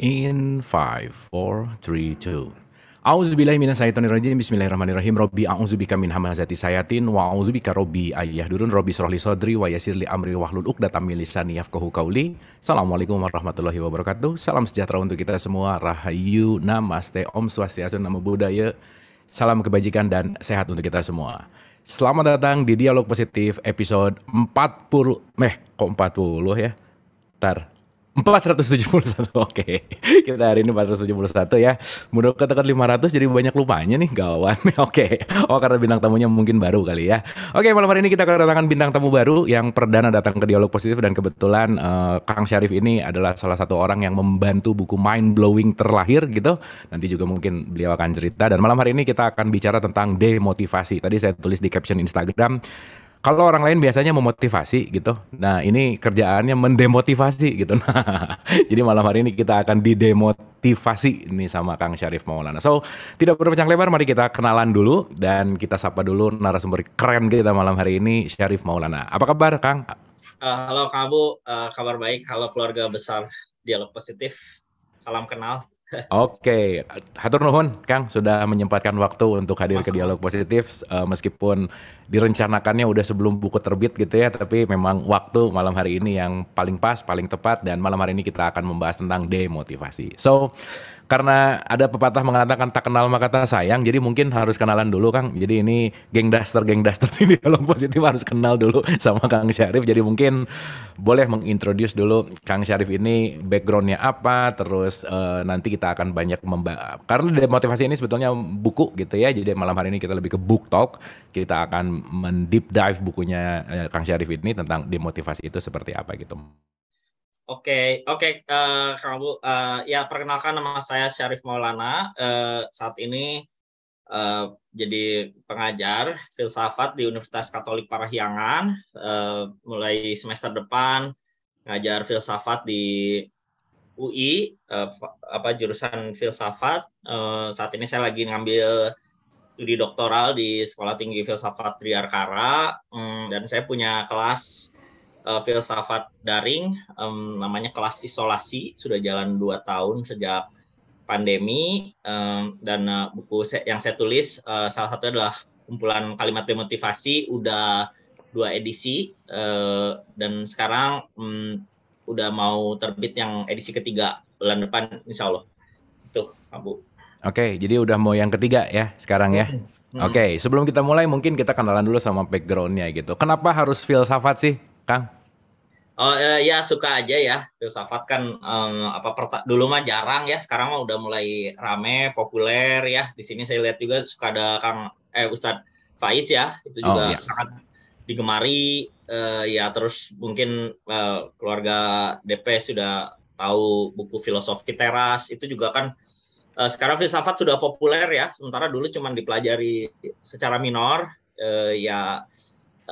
in 5432. 4, 3, 2. A'udzubillahi Bismillahirrahmanirrahim. Rabbi a'udzubika min hamazati sayatin wa a'udzubika rabbi durun Rabbi syrahli sadri wa li amri wahlul 'uqdatam min lisani yafqahu qawli. Assalamualaikum warahmatullahi wabarakatuh. Salam sejahtera untuk kita semua. Rahayu, namaste, Om Swastiastu, Namo Buddhaya. Salam kebajikan dan sehat untuk kita semua. Selamat datang di Dialog Positif episode 40. Meh, kok 40 ya? Ntar, 471. Oke. Okay. Kita hari ini 471 ya. Mudah lima 500 jadi banyak lupanya nih gawat. Oke. Okay. Oh karena bintang tamunya mungkin baru kali ya. Oke, okay, malam hari ini kita kedatangan bintang tamu baru yang perdana datang ke Dialog Positif dan kebetulan uh, Kang Syarif ini adalah salah satu orang yang membantu buku Mind Blowing terlahir gitu. Nanti juga mungkin beliau akan cerita dan malam hari ini kita akan bicara tentang demotivasi. Tadi saya tulis di caption Instagram kalau orang lain biasanya memotivasi gitu. Nah, ini kerjaannya mendemotivasi gitu. Nah, jadi malam hari ini kita akan didemotivasi ini sama Kang Syarif Maulana. So, tidak perlu pecah lebar, mari kita kenalan dulu dan kita sapa dulu narasumber keren kita malam hari ini Syarif Maulana. Apa kabar, Kang? Uh, halo Kang Abu, uh, kabar baik. Halo keluarga besar Dialog Positif. Salam kenal. Oke, hatur nuhun Kang sudah menyempatkan waktu untuk hadir ke dialog positif uh, meskipun direncanakannya udah sebelum buku terbit gitu ya, tapi memang waktu malam hari ini yang paling pas, paling tepat dan malam hari ini kita akan membahas tentang demotivasi. So, karena ada pepatah mengatakan tak kenal maka tak sayang, jadi mungkin harus kenalan dulu Kang. Jadi ini geng daster geng daster ini kalau positif harus kenal dulu sama Kang Syarif. Jadi mungkin boleh mengintroduce dulu Kang Syarif ini backgroundnya apa, terus uh, nanti kita akan banyak membahas. Karena demotivasi motivasi ini sebetulnya buku gitu ya. Jadi malam hari ini kita lebih ke book talk. Kita akan mendeep dive bukunya eh, Kang Syarif ini tentang demotivasi itu seperti apa gitu. Oke, oke, okay, uh, eh, kamu eh, ya perkenalkan nama saya Syarif Maulana. Uh, saat ini uh, jadi pengajar filsafat di Universitas Katolik Parahyangan. Uh, mulai semester depan ngajar filsafat di UI, uh, apa jurusan filsafat. Uh, saat ini saya lagi ngambil studi doktoral di Sekolah Tinggi Filsafat Triarkara, um, dan saya punya kelas uh, filsafat daring um, namanya kelas isolasi sudah jalan dua tahun sejak pandemi um, dan uh, buku yang saya tulis uh, salah satu adalah kumpulan kalimat demotivasi udah dua edisi uh, dan sekarang um, udah mau terbit yang edisi ketiga bulan depan insya Allah tuh Bu Oke jadi udah mau yang ketiga ya sekarang ya mm-hmm. Oke, sebelum kita mulai mungkin kita kenalan dulu sama backgroundnya gitu. Kenapa harus filsafat sih? Kang? Oh eh, ya suka aja ya filsafat kan um, apa perta- dulu mah jarang ya sekarang mah udah mulai rame populer ya di sini saya lihat juga suka ada Kang eh Ustad Faiz ya itu oh, juga oh, iya. sangat digemari uh, ya terus mungkin uh, keluarga DP sudah tahu buku filosofi teras itu juga kan uh, sekarang filsafat sudah populer ya sementara dulu cuma dipelajari secara minor uh, ya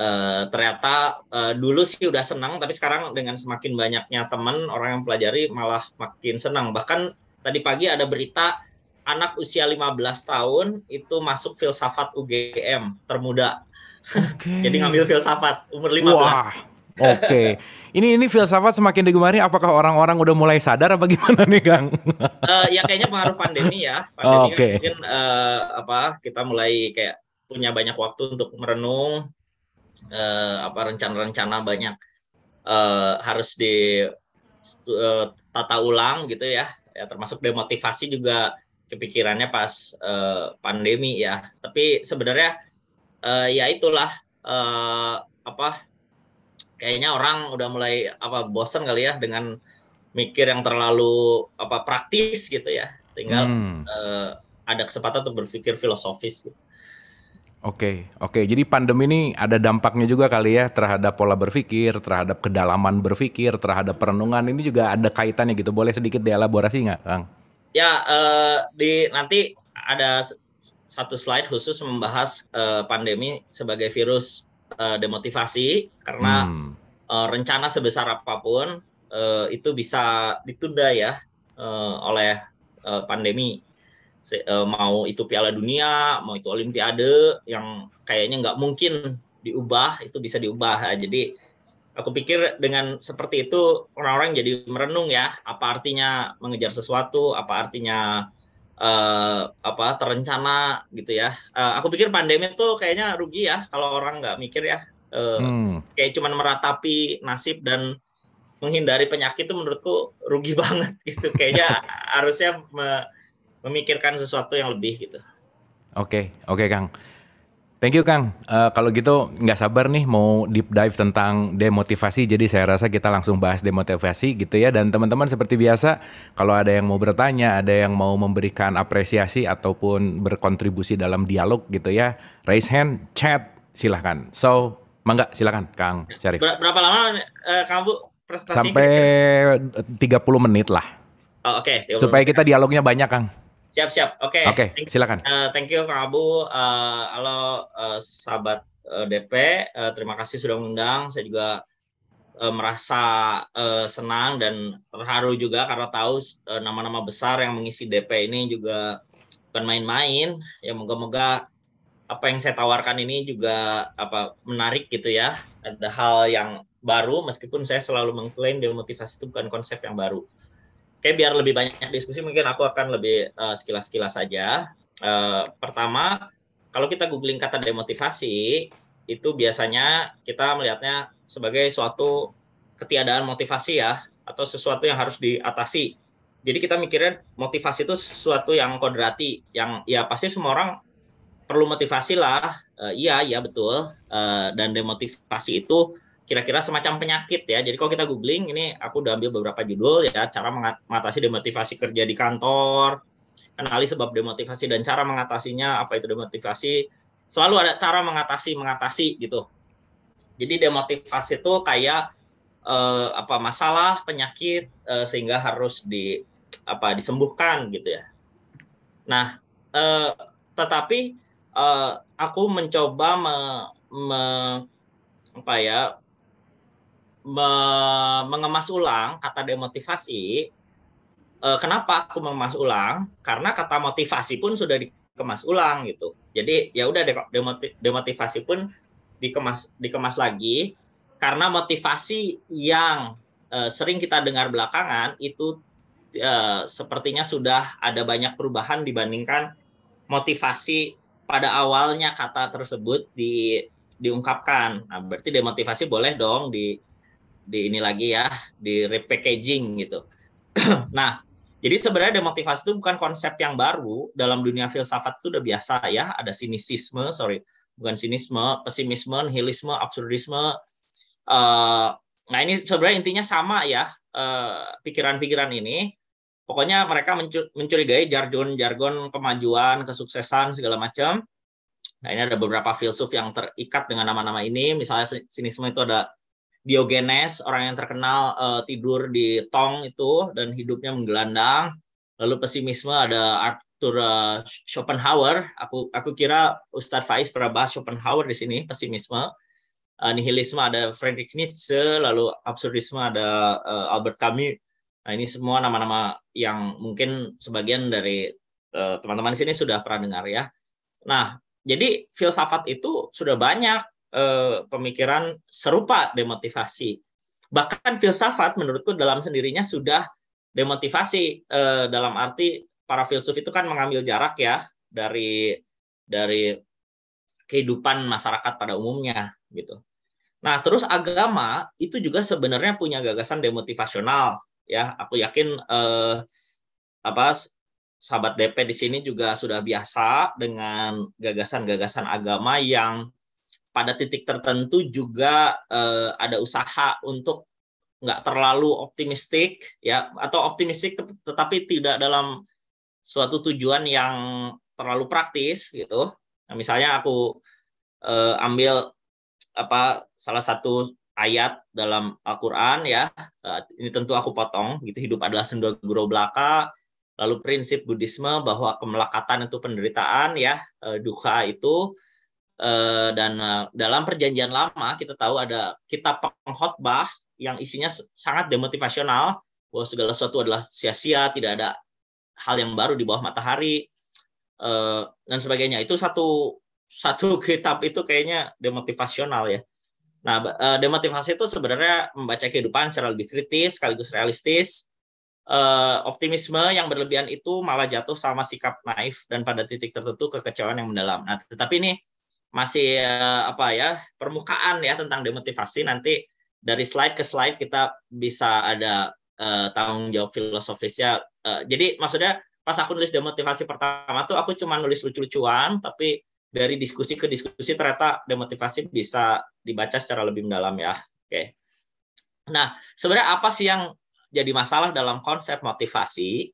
Eh, ternyata uh, dulu sih udah senang, tapi sekarang dengan semakin banyaknya teman orang yang pelajari malah makin senang. Bahkan tadi pagi ada berita anak usia 15 tahun itu masuk filsafat UGM termuda. Okay. Jadi ngambil filsafat umur 15. Wah. Oke. Okay. Ini ini filsafat semakin digemari apakah orang-orang udah mulai sadar apa gimana nih, Kang? uh, ya kayaknya pengaruh pandemi ya. Pandemi okay. kan mungkin uh, apa kita mulai kayak punya banyak waktu untuk merenung uh, apa rencana-rencana banyak uh, harus di uh, tata ulang gitu ya. ya termasuk demotivasi juga kepikirannya pas uh, pandemi ya. Tapi sebenarnya uh, ya itulah uh, apa kayaknya orang udah mulai apa bosan kali ya dengan mikir yang terlalu apa praktis gitu ya tinggal hmm. uh, ada kesempatan untuk berpikir filosofis gitu. Oke, okay, oke. Okay. Jadi pandemi ini ada dampaknya juga kali ya terhadap pola berpikir, terhadap kedalaman berpikir, terhadap perenungan ini juga ada kaitannya gitu. Boleh sedikit dielaborasi nggak, Kang? Ya, uh, di nanti ada satu slide khusus membahas uh, pandemi sebagai virus uh, demotivasi karena hmm. uh, rencana sebesar apapun uh, itu bisa ditunda ya uh, oleh uh, pandemi E, mau itu Piala Dunia, mau itu Olimpiade yang kayaknya nggak mungkin diubah itu bisa diubah. Nah, jadi aku pikir dengan seperti itu orang-orang jadi merenung ya, apa artinya mengejar sesuatu, apa artinya uh, apa terencana gitu ya. Uh, aku pikir pandemi itu kayaknya rugi ya kalau orang nggak mikir ya. Uh, hmm. Kayak cuman meratapi nasib dan menghindari penyakit itu menurutku rugi banget gitu. Kayaknya harusnya memikirkan sesuatu yang lebih gitu. Oke, okay, oke okay, Kang. Thank you Kang. Uh, kalau gitu nggak sabar nih mau deep dive tentang demotivasi. Jadi saya rasa kita langsung bahas demotivasi gitu ya. Dan teman-teman seperti biasa, kalau ada yang mau bertanya, ada yang mau memberikan apresiasi ataupun berkontribusi dalam dialog gitu ya, raise hand, chat, silahkan. So, mangga silahkan Kang Cari. berapa lama uh, eh, kamu prestasi? Sampai tiga puluh 30 menit lah. Oh, Oke. Okay. Supaya kita dialognya banyak Kang. Siap siap. Oke. Okay. Oke. Okay, silakan. Uh, thank you Kang Abu. Uh, halo uh, sahabat uh, DP. Uh, terima kasih sudah mengundang. Saya juga merasa uh, senang dan terharu juga karena tahu nama nama-nama besar yang mengisi DP ini juga bukan main-main. Ya moga-moga apa yang saya tawarkan ini juga apa menarik gitu ya. Ada hal yang baru meskipun saya selalu mengklaim demotivasi itu bukan konsep yang baru. Kayak biar lebih banyak diskusi mungkin aku akan lebih uh, sekilas-sekilas saja. Uh, pertama, kalau kita googling kata demotivasi, itu biasanya kita melihatnya sebagai suatu ketiadaan motivasi ya, atau sesuatu yang harus diatasi. Jadi kita mikirnya motivasi itu sesuatu yang kodrati, yang ya pasti semua orang perlu motivasi lah. Uh, iya, iya betul. Uh, dan demotivasi itu kira-kira semacam penyakit ya. Jadi kalau kita googling ini aku udah ambil beberapa judul ya cara mengatasi demotivasi kerja di kantor, kenali sebab demotivasi dan cara mengatasinya, apa itu demotivasi. Selalu ada cara mengatasi mengatasi gitu. Jadi demotivasi itu kayak eh, apa masalah, penyakit eh, sehingga harus di apa disembuhkan gitu ya. Nah, eh, tetapi eh, aku mencoba me, me apa ya me mengemas ulang kata demotivasi. Eh, kenapa aku mengemas ulang? Karena kata motivasi pun sudah dikemas ulang gitu. Jadi ya udah demotivasi pun dikemas dikemas lagi karena motivasi yang eh, sering kita dengar belakangan itu eh, sepertinya sudah ada banyak perubahan dibandingkan motivasi pada awalnya kata tersebut di diungkapkan. Nah, berarti demotivasi boleh dong di di ini lagi ya, di repackaging gitu. nah, jadi sebenarnya demotivasi itu bukan konsep yang baru dalam dunia filsafat itu udah biasa ya, ada sinisisme, sorry, bukan sinisme, pesimisme, nihilisme, absurdisme. Uh, nah ini sebenarnya intinya sama ya eh, pikiran-pikiran ini. Pokoknya mereka mencurigai jargon-jargon kemajuan, kesuksesan segala macam. Nah ini ada beberapa filsuf yang terikat dengan nama-nama ini. Misalnya sinisme itu ada Diogenes orang yang terkenal uh, tidur di tong itu dan hidupnya menggelandang lalu pesimisme ada Arthur uh, Schopenhauer aku aku kira Ustadz Faiz pernah bahas Schopenhauer di sini pesimisme uh, nihilisme ada Friedrich Nietzsche lalu absurdisme ada uh, Albert Camus nah ini semua nama-nama yang mungkin sebagian dari teman-teman uh, teman -teman di sini sudah pernah dengar ya nah jadi filsafat itu sudah banyak Eh, pemikiran serupa demotivasi. Bahkan filsafat menurutku dalam sendirinya sudah demotivasi eh, dalam arti para filsuf itu kan mengambil jarak ya dari dari kehidupan masyarakat pada umumnya gitu. Nah, terus agama itu juga sebenarnya punya gagasan demotivasional ya. Aku yakin eh, apa sahabat DP di sini juga sudah biasa dengan gagasan-gagasan agama yang pada titik tertentu juga eh, ada usaha untuk nggak terlalu optimistik ya atau optimistik tetapi tidak dalam suatu tujuan yang terlalu praktis gitu. Nah, misalnya aku eh, ambil apa salah satu ayat dalam Al-Qur'an ya. Eh, ini tentu aku potong gitu hidup adalah sendok guru belaka. Lalu prinsip Buddhisme bahwa kemelakatan itu penderitaan ya, eh, duka itu Eh, dan eh, dalam perjanjian lama kita tahu ada kitab pengkhotbah yang isinya sangat demotivasional bahwa segala sesuatu adalah sia-sia, tidak ada hal yang baru di bawah matahari eh, dan sebagainya. Itu satu satu kitab itu kayaknya demotivasional ya. Nah, demotivasi itu sebenarnya membaca kehidupan secara lebih kritis sekaligus realistis. Optimisme yang berlebihan itu malah jatuh sama sikap naif dan pada titik tertentu kekecewaan yang mendalam. Nah, tetapi ini masih uh, apa ya permukaan ya tentang demotivasi nanti dari slide ke slide kita bisa ada uh, tanggung jawab filosofisnya uh, jadi maksudnya pas aku nulis demotivasi pertama tuh aku cuma nulis lucu-lucuan tapi dari diskusi ke diskusi ternyata demotivasi bisa dibaca secara lebih mendalam ya oke okay. nah sebenarnya apa sih yang jadi masalah dalam konsep motivasi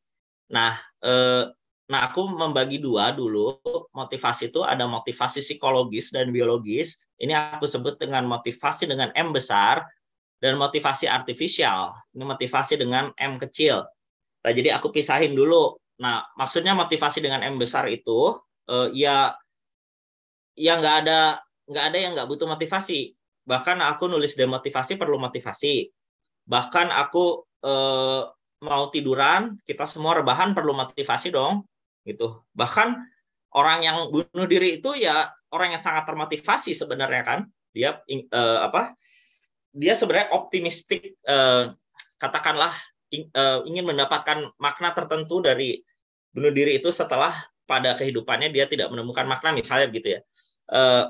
nah uh, Nah, aku membagi dua dulu. Motivasi itu ada motivasi psikologis dan biologis. Ini aku sebut dengan motivasi dengan M besar dan motivasi artifisial. Ini motivasi dengan M kecil. Nah, jadi aku pisahin dulu. Nah, maksudnya motivasi dengan M besar itu eh, ya ya nggak ada nggak ada yang nggak butuh motivasi. Bahkan aku nulis demotivasi perlu motivasi. Bahkan aku eh, mau tiduran, kita semua rebahan perlu motivasi dong gitu bahkan orang yang bunuh diri itu ya orang yang sangat termotivasi sebenarnya kan dia uh, apa dia sebenarnya optimistik uh, katakanlah in, uh, eh, ingin mendapatkan makna tertentu dari bunuh diri itu setelah pada kehidupannya dia tidak menemukan makna misalnya gitu ya uh,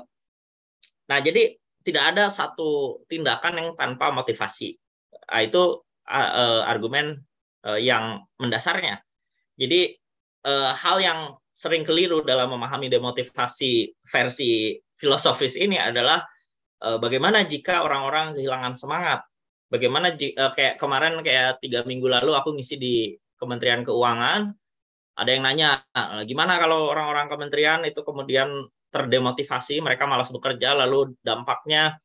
nah jadi tidak ada satu tindakan yang tanpa motivasi nah, itu uh, argumen yang mendasarnya jadi uh, hal yang sering keliru dalam memahami demotivasi versi filosofis ini adalah uh, bagaimana jika orang-orang kehilangan semangat bagaimana uh, kayak kemarin kayak tiga minggu lalu aku ngisi di Kementerian Keuangan ada yang nanya nah, gimana kalau orang-orang kementerian itu kemudian terdemotivasi mereka malas bekerja lalu dampaknya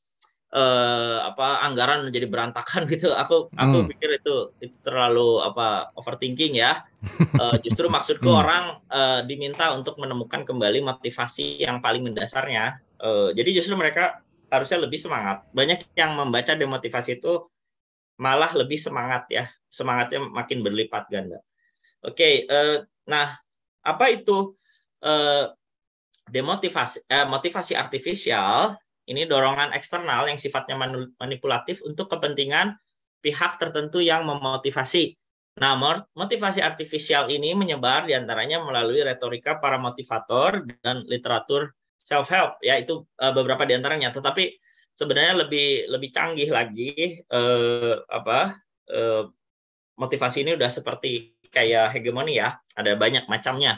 eh, apa anggaran menjadi berantakan gitu. Aku hmm. aku pikir itu itu terlalu apa overthinking ya. eh, justru maksudku hmm. orang eh, diminta untuk menemukan kembali motivasi yang paling mendasarnya. Eh, jadi justru mereka harusnya lebih semangat. Banyak yang membaca demotivasi itu malah lebih semangat ya. Semangatnya makin berlipat ganda. Oke, eh, nah apa itu eh, demotivasi eh, motivasi artifisial ini dorongan eksternal yang sifatnya manipulatif untuk kepentingan pihak tertentu yang memotivasi. Namun, motivasi artifisial ini menyebar diantaranya melalui retorika para motivator dan literatur self help, yaitu eh, beberapa diantaranya. Tetapi sebenarnya lebih lebih canggih lagi eh, apa eh, motivasi ini udah seperti kayak hegemoni ya, ada banyak macamnya.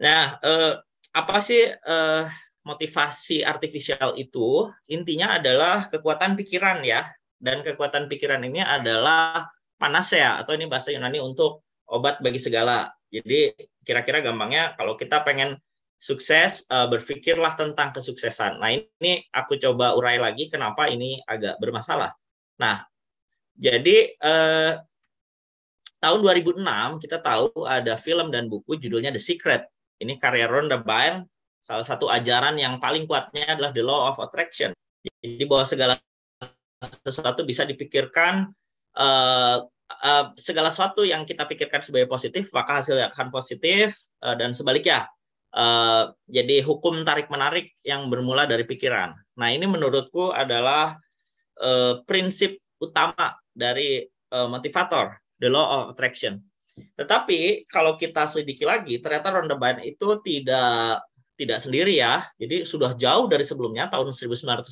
Nah, eh, apa sih eh, motivasi artifisial itu intinya adalah kekuatan pikiran ya dan kekuatan pikiran ini adalah panasea ya, atau ini bahasa Yunani untuk obat bagi segala. Jadi kira-kira gampangnya kalau kita pengen sukses eh, berpikirlah tentang kesuksesan. Nah, ini aku coba urai lagi kenapa ini agak bermasalah. Nah, jadi eh, tahun 2006 kita tahu ada film dan buku judulnya The Secret. Ini karya Rhonda Byrne salah satu ajaran yang paling kuatnya adalah the law of attraction. Jadi bahwa segala sesuatu bisa dipikirkan uh, uh, segala sesuatu yang kita pikirkan sebagai positif maka hasilnya akan positif uh, dan sebaliknya. Uh, jadi hukum tarik menarik yang bermula dari pikiran. Nah ini menurutku adalah uh, prinsip utama dari uh, motivator, the law of attraction. Tetapi kalau kita selidiki lagi, ternyata rondeban itu tidak tidak sendiri ya. Jadi sudah jauh dari sebelumnya tahun 1910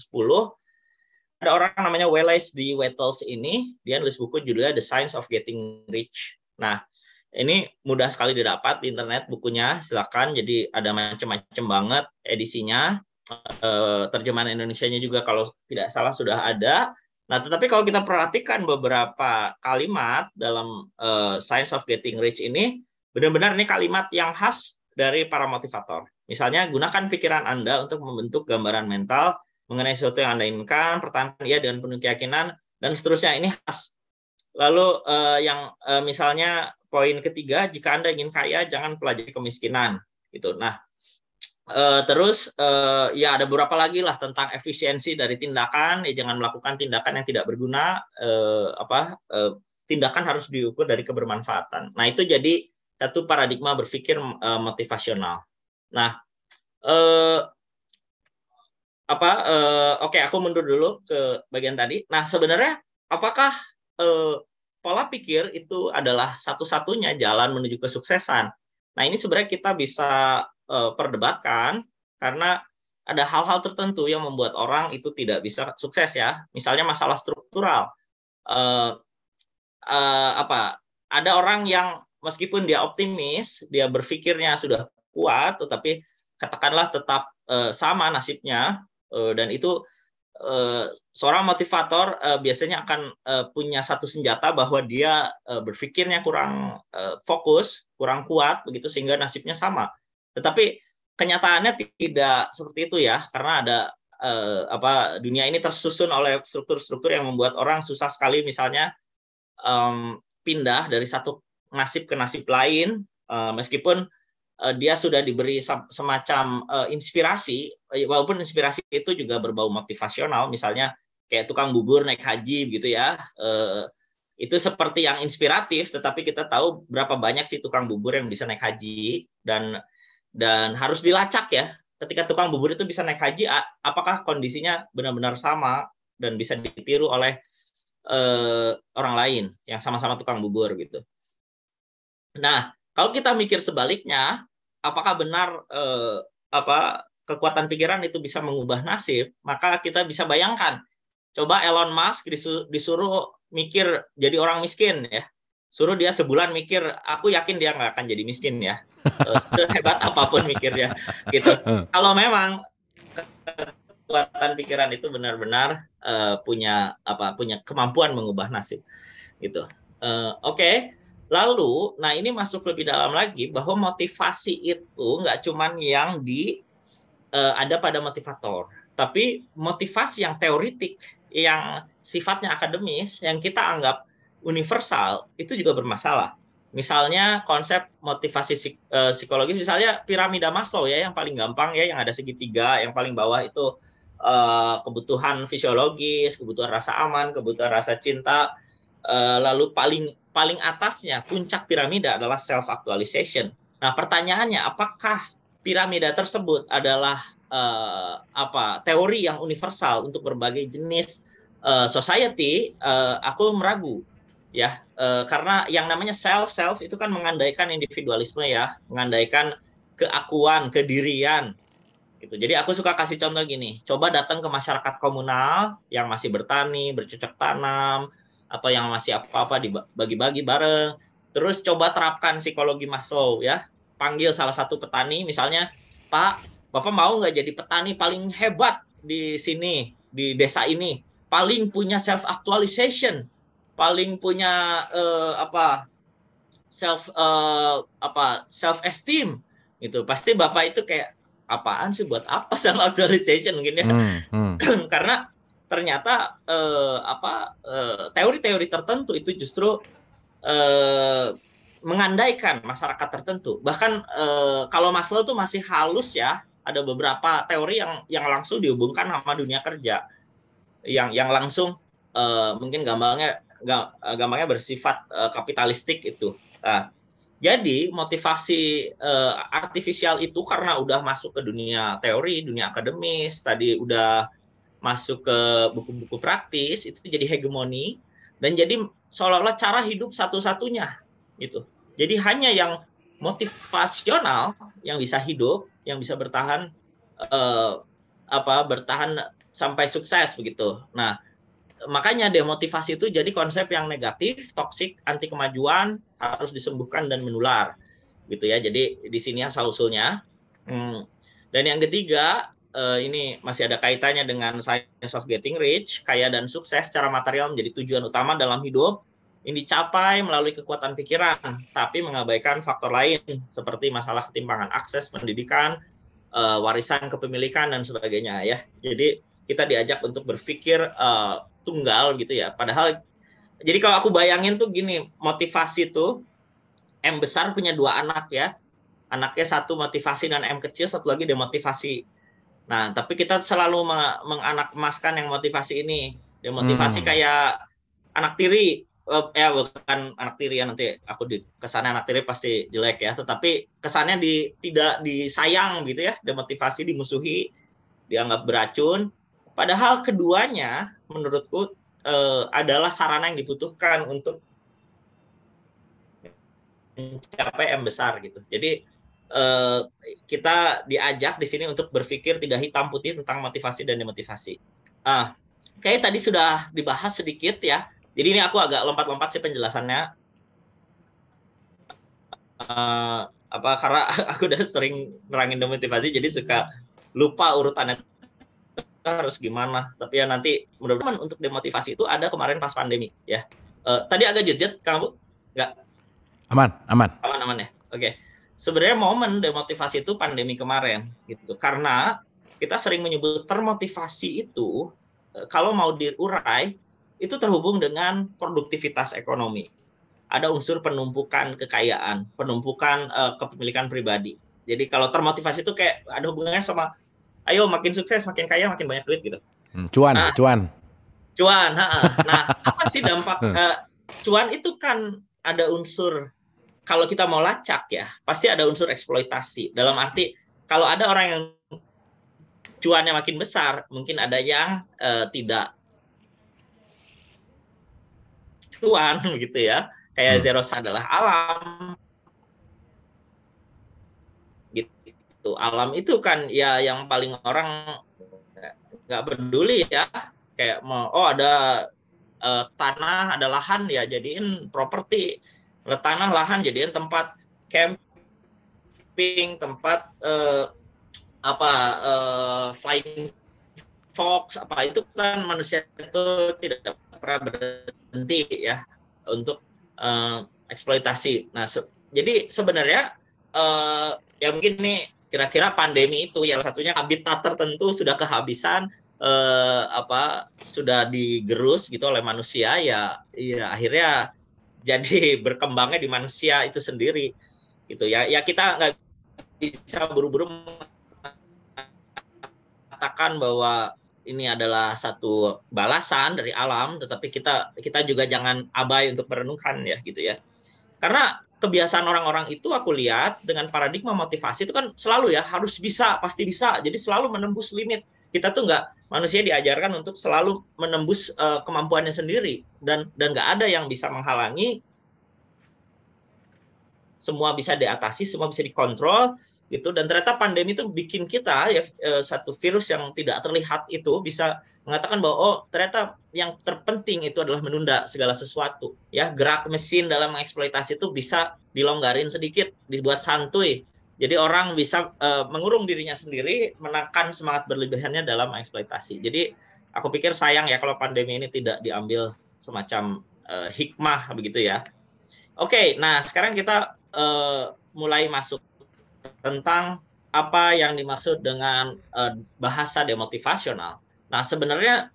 ada orang namanya Wallace di Wattles ini, dia nulis buku judulnya The Science of Getting Rich. Nah, ini mudah sekali didapat di internet bukunya, silakan. Jadi ada macam-macam banget edisinya. Eh, terjemahan Indonesia-nya juga kalau tidak salah sudah ada. Nah, tetapi kalau kita perhatikan beberapa kalimat dalam eh, Science of Getting Rich ini, benar-benar ini kalimat yang khas dari para motivator. Misalnya gunakan pikiran Anda untuk membentuk gambaran mental mengenai sesuatu yang Anda inginkan, pertahankan ia dengan penuh keyakinan, dan seterusnya. Ini khas. Lalu eh, yang eh, misalnya poin ketiga, jika Anda ingin kaya, jangan pelajari kemiskinan. Gitu. Nah, eh, terus eh, ya ada beberapa lagi lah tentang efisiensi dari tindakan. Ya jangan melakukan tindakan yang tidak berguna. Eh, apa eh, Tindakan harus diukur dari kebermanfaatan. Nah, itu jadi satu paradigma berpikir eh, motivasional. Nah, eh, apa? Eh, Oke, okay, aku mundur dulu ke bagian tadi. Nah, sebenarnya apakah eh, pola pikir itu adalah satu-satunya jalan menuju kesuksesan? Nah, ini sebenarnya kita bisa eh, perdebatkan karena ada hal-hal tertentu yang membuat orang itu tidak bisa sukses ya. Misalnya masalah struktural. Eh, eh, apa? Ada orang yang meskipun dia optimis, dia berpikirnya sudah kuat, tetapi katakanlah tetap uh, sama nasibnya uh, dan itu uh, seorang motivator uh, biasanya akan uh, punya satu senjata bahwa dia uh, berpikirnya kurang uh, fokus, kurang kuat begitu sehingga nasibnya sama. Tetapi kenyataannya tidak seperti itu ya karena ada uh, apa dunia ini tersusun oleh struktur-struktur yang membuat orang susah sekali misalnya um, pindah dari satu nasib ke nasib lain uh, meskipun Eh, dia sudah diberi semacam eh, inspirasi, eh, walaupun inspirasi itu juga berbau motivasional, misalnya kayak tukang bubur naik haji gitu ya, itu seperti yang inspiratif, tetapi kita tahu berapa banyak sih tukang bubur yang bisa naik haji dan dan harus dilacak ya. Ketika tukang bubur itu bisa naik haji, apakah kondisinya benar-benar sama dan bisa ditiru oleh uh, orang lain yang sama-sama tukang bubur gitu. Nah, kalau kita mikir sebaliknya, apakah benar eh, apa kekuatan pikiran itu bisa mengubah nasib, maka kita bisa bayangkan coba Elon Musk disuruh, disuruh mikir jadi orang miskin ya. Suruh dia sebulan mikir, aku yakin dia nggak akan jadi miskin ya. Eh, sehebat apapun mikirnya gitu. Kalau memang kekuatan pikiran itu benar-benar uh, punya apa punya kemampuan mengubah nasib gitu. Uh, Oke, okay. Lalu, nah ini masuk lebih dalam lagi bahwa motivasi itu nggak cuman yang di uh, ada pada motivator, tapi motivasi yang teoritik, yang sifatnya akademis, yang kita anggap universal itu juga bermasalah. Misalnya konsep motivasi psik uh, psikologis, misalnya piramida Maslow ya yang paling gampang ya, yang ada segitiga, yang paling bawah itu uh, kebutuhan fisiologis, kebutuhan rasa aman, kebutuhan rasa cinta, lalu paling paling atasnya puncak piramida adalah self actualization. Nah, pertanyaannya apakah piramida tersebut adalah uh, apa teori yang universal untuk berbagai jenis uh, society? Uh, aku meragu ya uh, karena yang namanya self self itu kan mengandaikan individualisme ya, mengandaikan keakuan, kedirian gitu. Jadi aku suka kasih contoh gini, coba datang ke masyarakat komunal yang masih bertani, bercocok tanam, atau yang masih apa-apa dibagi-bagi bareng. Terus coba terapkan psikologi Maslow ya. Panggil salah satu petani misalnya, "Pak, Bapak mau nggak jadi petani paling hebat di sini, di desa ini? Paling punya self actualization, paling punya uh, apa? self uh, apa? self esteem." Gitu. Pasti Bapak itu kayak apaan sih buat apa self actualization mungkin ya. Hmm, hmm. Karena ternyata eh, apa eh, teori-teori tertentu itu justru eh, mengandaikan masyarakat tertentu. Bahkan eh, kalau masalah itu masih halus ya, ada beberapa teori yang yang langsung dihubungkan sama dunia kerja, yang yang langsung eh, mungkin gambarnya gambarnya bersifat eh, kapitalistik itu. Nah, jadi motivasi eh, artifisial itu karena udah masuk ke dunia teori, dunia akademis, tadi udah masuk ke buku-buku praktis itu jadi hegemoni dan jadi seolah-olah cara hidup satu-satunya gitu. Jadi hanya yang motivasional yang bisa hidup, yang bisa bertahan uh, apa bertahan sampai sukses begitu. Nah, makanya demotivasi itu jadi konsep yang negatif, toksik, anti kemajuan, harus disembuhkan dan menular. Gitu ya. Jadi di sini asal usulnya. Hmm. Dan yang ketiga, uh, ini masih ada kaitannya dengan science of getting rich, kaya dan sukses secara material menjadi tujuan utama dalam hidup Ini dicapai melalui kekuatan pikiran, tapi mengabaikan faktor lain seperti masalah ketimpangan akses pendidikan, uh, warisan kepemilikan dan sebagainya ya. Jadi kita diajak untuk berpikir uh, tunggal gitu ya. Padahal jadi kalau aku bayangin tuh gini, motivasi tuh M besar punya dua anak ya. Anaknya satu motivasi dan M kecil, satu lagi demotivasi Nah, tapi kita selalu meng menganak yang motivasi ini. Yang motivasi hmm. kayak anak tiri eh bukan anak tiri ya nanti aku di kesannya anak tiri pasti jelek ya tetapi kesannya di tidak disayang gitu ya demotivasi dimusuhi dianggap beracun padahal keduanya menurutku eh, adalah sarana yang dibutuhkan untuk mencapai M besar gitu jadi Eh, kita diajak di sini untuk berpikir tidak hitam putih tentang motivasi dan demotivasi. Ah, kayak tadi sudah dibahas sedikit ya. Jadi ini aku agak lompat-lompat sih penjelasannya. Uh, apa karena aku udah sering nerangin demotivasi jadi suka lupa urutannya harus gimana. Tapi ya nanti mudah-mudahan untuk demotivasi itu ada kemarin pas pandemi ya. Uh, tadi agak jejet kamu nggak? Aman, aman. Aman, aman ya. Oke. Okay sebenarnya momen demotivasi itu pandemi kemarin gitu. Karena kita sering menyebut termotivasi itu eh, kalau mau diurai itu terhubung dengan produktivitas ekonomi. Ada unsur penumpukan kekayaan, penumpukan uh, kepemilikan pribadi. Jadi kalau termotivasi itu kayak ada hubungannya sama ayo makin sukses, makin kaya, makin banyak duit gitu. Hmm, cuan, nah, cuan. Cuan, ha -ha. Nah, apa sih dampak uh, cuan itu kan ada unsur kalau kita mau lacak ya, pasti ada unsur eksploitasi. Dalam arti kalau ada orang yang cuannya makin besar, mungkin ada yang uh, tidak cuan gitu ya. Kayak hmm. zero adalah alam. Gitu. Alam itu kan ya yang paling orang nggak peduli ya. Kayak mau oh ada uh, tanah, ada lahan ya jadiin properti tanah lahan jadikan tempat camping, tempat eh, apa eh, flying fox apa itu kan manusia itu tidak pernah berhenti ya untuk eh, eksploitasi. Nah, se jadi sebenarnya eh, ya mungkin nih kira-kira pandemi itu yang satunya habitat tertentu sudah kehabisan eh, apa sudah digerus gitu oleh manusia ya ya akhirnya jadi berkembangnya di manusia itu sendiri gitu ya ya kita nggak bisa buru-buru mengatakan bahwa ini adalah satu balasan dari alam tetapi kita kita juga jangan abai untuk merenungkan ya gitu ya karena kebiasaan orang-orang itu aku lihat dengan paradigma motivasi itu kan selalu ya harus bisa pasti bisa jadi selalu menembus limit kita tuh nggak manusia diajarkan untuk selalu menembus uh, kemampuannya sendiri dan dan nggak ada yang bisa menghalangi semua bisa diatasi semua bisa dikontrol gitu dan ternyata pandemi itu bikin kita ya eh, satu virus yang tidak terlihat itu bisa mengatakan bahwa oh ternyata yang terpenting itu adalah menunda segala sesuatu ya gerak mesin dalam mengeksploitasi itu bisa dilonggarin sedikit dibuat santuy jadi orang bisa uh, mengurung dirinya sendiri, menekan semangat berlebihannya dalam eksploitasi. Jadi aku pikir sayang ya kalau pandemi ini tidak diambil semacam uh, hikmah begitu ya. Oke, okay, nah sekarang kita uh, mulai masuk tentang apa yang dimaksud dengan uh, bahasa demotivasional. Nah, sebenarnya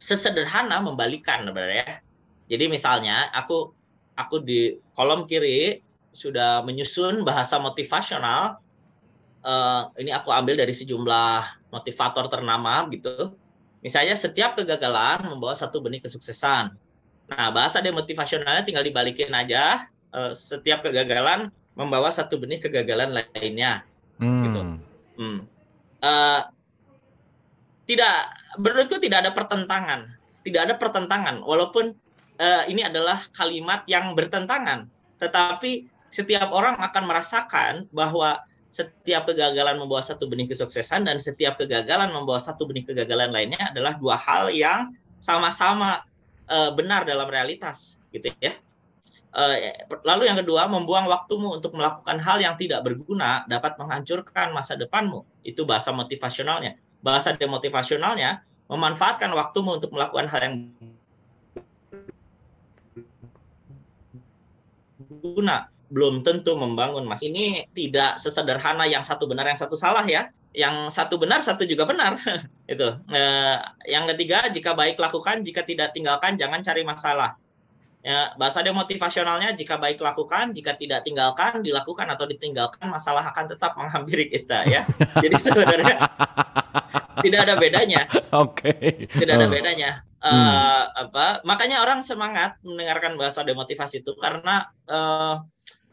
sesederhana membalikan ya. Jadi misalnya aku aku di kolom kiri sudah menyusun bahasa motivasional. Uh, ini aku ambil dari sejumlah motivator ternama gitu. Misalnya setiap kegagalan membawa satu benih kesuksesan. Nah, bahasa demotivasionalnya tinggal dibalikin aja. Uh, setiap kegagalan membawa satu benih kegagalan lainnya. Hmm. Gitu. Hmm. Uh, tidak, menurutku tidak ada pertentangan. Tidak ada pertentangan, walaupun uh, ini adalah kalimat yang bertentangan. Tetapi setiap orang akan merasakan bahwa setiap kegagalan membawa satu benih kesuksesan dan setiap kegagalan membawa satu benih kegagalan lainnya adalah dua hal yang sama-sama uh, benar dalam realitas gitu ya. Uh, lalu yang kedua, membuang waktumu untuk melakukan hal yang tidak berguna dapat menghancurkan masa depanmu. Itu bahasa motivasionalnya. Bahasa demotivasionalnya, memanfaatkan waktumu untuk melakukan hal yang berguna belum tentu membangun mas ini tidak sesederhana yang satu benar yang satu salah ya yang satu benar satu juga benar itu e, yang ketiga jika baik lakukan jika tidak tinggalkan jangan cari masalah ya bahasa demotivasionalnya jika baik lakukan jika tidak tinggalkan dilakukan atau ditinggalkan masalah akan tetap menghampiri kita ya jadi sebenarnya tidak ada bedanya oke okay. tidak ada oh. bedanya uh, apa makanya orang semangat mendengarkan bahasa demotivasi itu karena uh,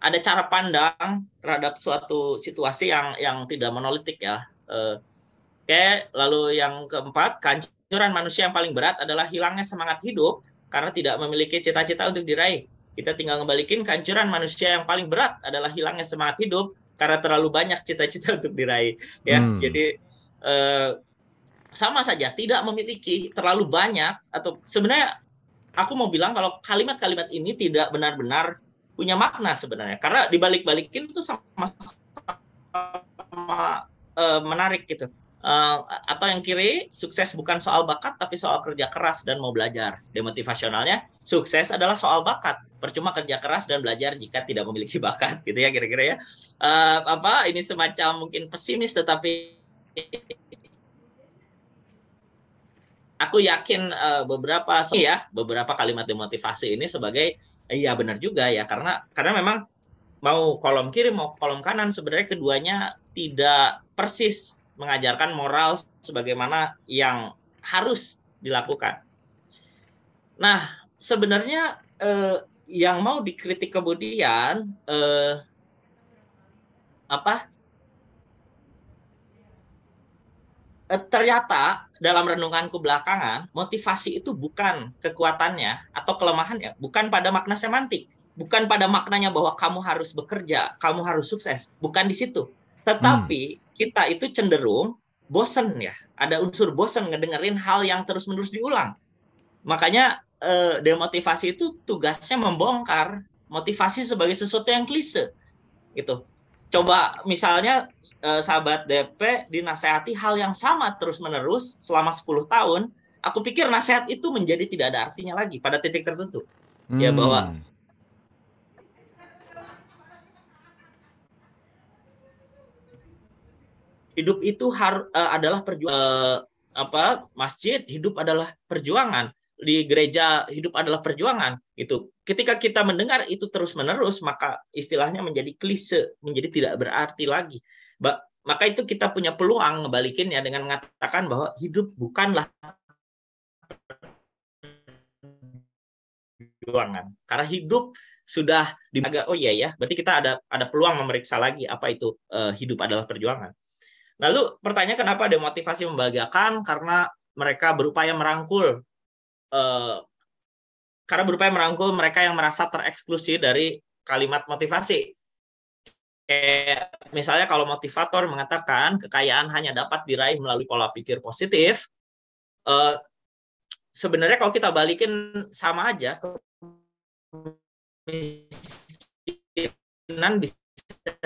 ada cara pandang terhadap suatu situasi yang yang tidak monolitik ya. Uh, Oke, lalu yang keempat, kehancuran manusia yang paling berat adalah hilangnya semangat hidup karena tidak memiliki cita-cita untuk diraih. Kita tinggal ngebalikin kehancuran manusia yang paling berat adalah hilangnya semangat hidup karena terlalu banyak cita-cita untuk diraih. Ya, hmm. jadi uh, sama saja tidak memiliki terlalu banyak atau sebenarnya aku mau bilang kalau kalimat-kalimat ini tidak benar-benar punya makna sebenarnya karena dibalik-balikin itu sama, sama uh, eh, menarik gitu uh, eh, atau yang kiri sukses bukan soal bakat tapi soal kerja keras dan mau belajar demotivasionalnya sukses adalah soal bakat percuma kerja keras dan belajar jika tidak memiliki bakat gitu ya kira-kira ya uh, apa ini semacam mungkin pesimis tetapi aku yakin uh, beberapa ya beberapa kalimat demotivasi ini sebagai Iya benar juga ya karena karena memang mau kolom kiri mau kolom kanan sebenarnya keduanya tidak persis mengajarkan moral sebagaimana yang harus dilakukan. Nah, sebenarnya eh, yang mau dikritik kemudian eh, apa? Eh, ternyata dalam renunganku belakangan, motivasi itu bukan kekuatannya atau kelemahannya, bukan pada makna semantik, bukan pada maknanya bahwa kamu harus bekerja, kamu harus sukses, bukan di situ. Tetapi hmm. kita itu cenderung bosen ya, ada unsur bosen ngedengerin hal yang terus-menerus diulang. Makanya eh, demotivasi itu tugasnya membongkar motivasi sebagai sesuatu yang klise gitu coba misalnya eh, sahabat DP dinasehati hal yang sama terus-menerus selama 10 tahun, aku pikir nasihat itu menjadi tidak ada artinya lagi pada titik tertentu. Ya, hmm. Ya bahwa hidup itu har, eh, adalah perjuangan eh, apa masjid hidup adalah perjuangan di gereja hidup adalah perjuangan gitu. Ketika kita mendengar itu terus-menerus maka istilahnya menjadi klise, menjadi tidak berarti lagi. Ba maka itu kita punya peluang ngebalikin ya dengan mengatakan bahwa hidup bukanlah perjuangan. Karena hidup sudah agak oh iya ya, berarti kita ada ada peluang memeriksa lagi apa itu eh, hidup adalah perjuangan. Lalu pertanyaan kenapa demotivasi membanggakan karena mereka berupaya merangkul Eh, karena berupaya merangkul mereka yang merasa tereksklusi dari kalimat motivasi. Kayak misalnya kalau motivator mengatakan kekayaan hanya dapat diraih melalui pola pikir positif, uh, sebenarnya kalau kita balikin sama aja kemiskinan bisa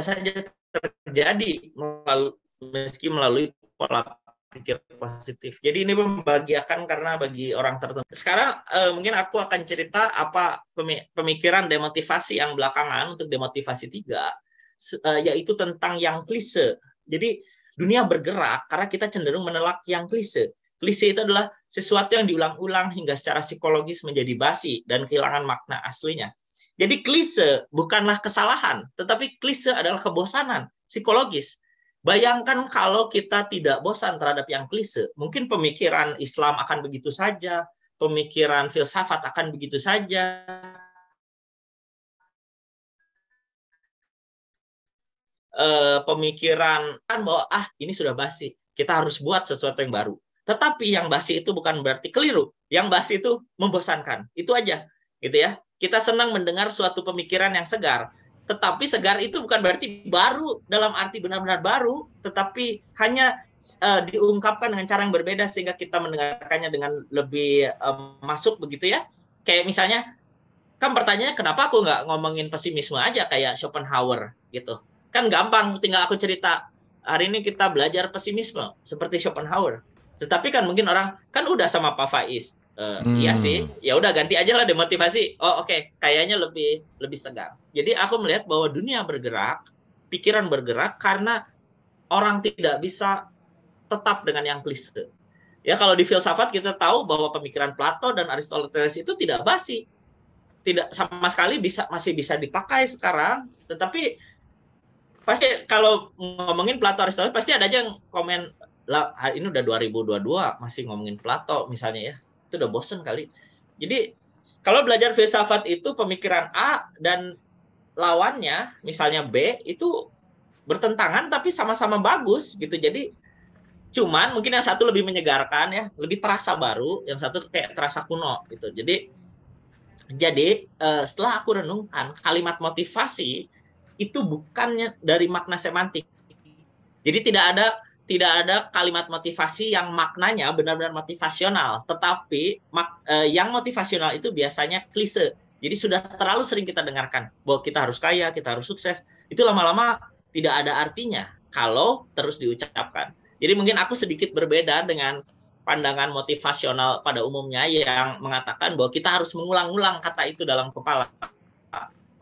saja terjadi melalui, meski melalui pola pikir positif. Jadi ini membahagiakan karena bagi orang tertentu. Sekarang eh, mungkin aku akan cerita apa pemikiran demotivasi yang belakangan untuk demotivasi tiga, eh, yaitu tentang yang klise. Jadi dunia bergerak karena kita cenderung menelak yang klise. Klise itu adalah sesuatu yang diulang-ulang hingga secara psikologis menjadi basi dan kehilangan makna aslinya. Jadi klise bukanlah kesalahan, tetapi klise adalah kebosanan psikologis Bayangkan kalau kita tidak bosan terhadap yang klise, mungkin pemikiran Islam akan begitu saja, pemikiran filsafat akan begitu saja. Eh, pemikiran kan bahwa ah ini sudah basi, kita harus buat sesuatu yang baru. Tetapi yang basi itu bukan berarti keliru. Yang basi itu membosankan. Itu aja, gitu ya. Kita senang mendengar suatu pemikiran yang segar, tetapi segar itu bukan berarti baru dalam arti benar-benar baru, tetapi hanya uh, diungkapkan dengan cara yang berbeda sehingga kita mendengarkannya dengan lebih um, masuk begitu ya. Kayak misalnya kan pertanyaannya kenapa aku nggak ngomongin pesimisme aja kayak Schopenhauer gitu. Kan gampang tinggal aku cerita hari ini kita belajar pesimisme seperti Schopenhauer. Tetapi kan mungkin orang kan udah sama Pak Faiz Eh, hmm. Iya sih, ya udah ganti aja lah demotivasi. Oh oke, okay. kayaknya lebih lebih segar. Jadi aku melihat bahwa dunia bergerak, pikiran bergerak karena orang tidak bisa tetap dengan yang klise. Ya kalau di filsafat kita tahu bahwa pemikiran Plato dan Aristoteles itu tidak basi, tidak sama sekali bisa masih bisa dipakai sekarang. Tetapi pasti kalau ngomongin Plato Aristoteles pasti ada aja yang komen lah ini udah 2022 masih ngomongin Plato misalnya ya itu udah bosen kali jadi kalau belajar filsafat itu pemikiran A dan lawannya misalnya B itu bertentangan tapi sama-sama bagus gitu jadi cuman mungkin yang satu lebih menyegarkan ya lebih terasa baru yang satu kayak terasa kuno gitu jadi jadi eh, setelah aku renungkan kalimat motivasi itu bukannya dari makna semantik jadi tidak ada tidak ada kalimat motivasi yang maknanya benar-benar motivasional, tetapi mak, eh, yang motivasional itu biasanya klise. Jadi sudah terlalu sering kita dengarkan bahwa kita harus kaya, kita harus sukses. Itu lama-lama tidak ada artinya kalau terus diucapkan. Jadi mungkin aku sedikit berbeda dengan pandangan motivasional pada umumnya yang mengatakan bahwa kita harus mengulang-ulang kata itu dalam kepala.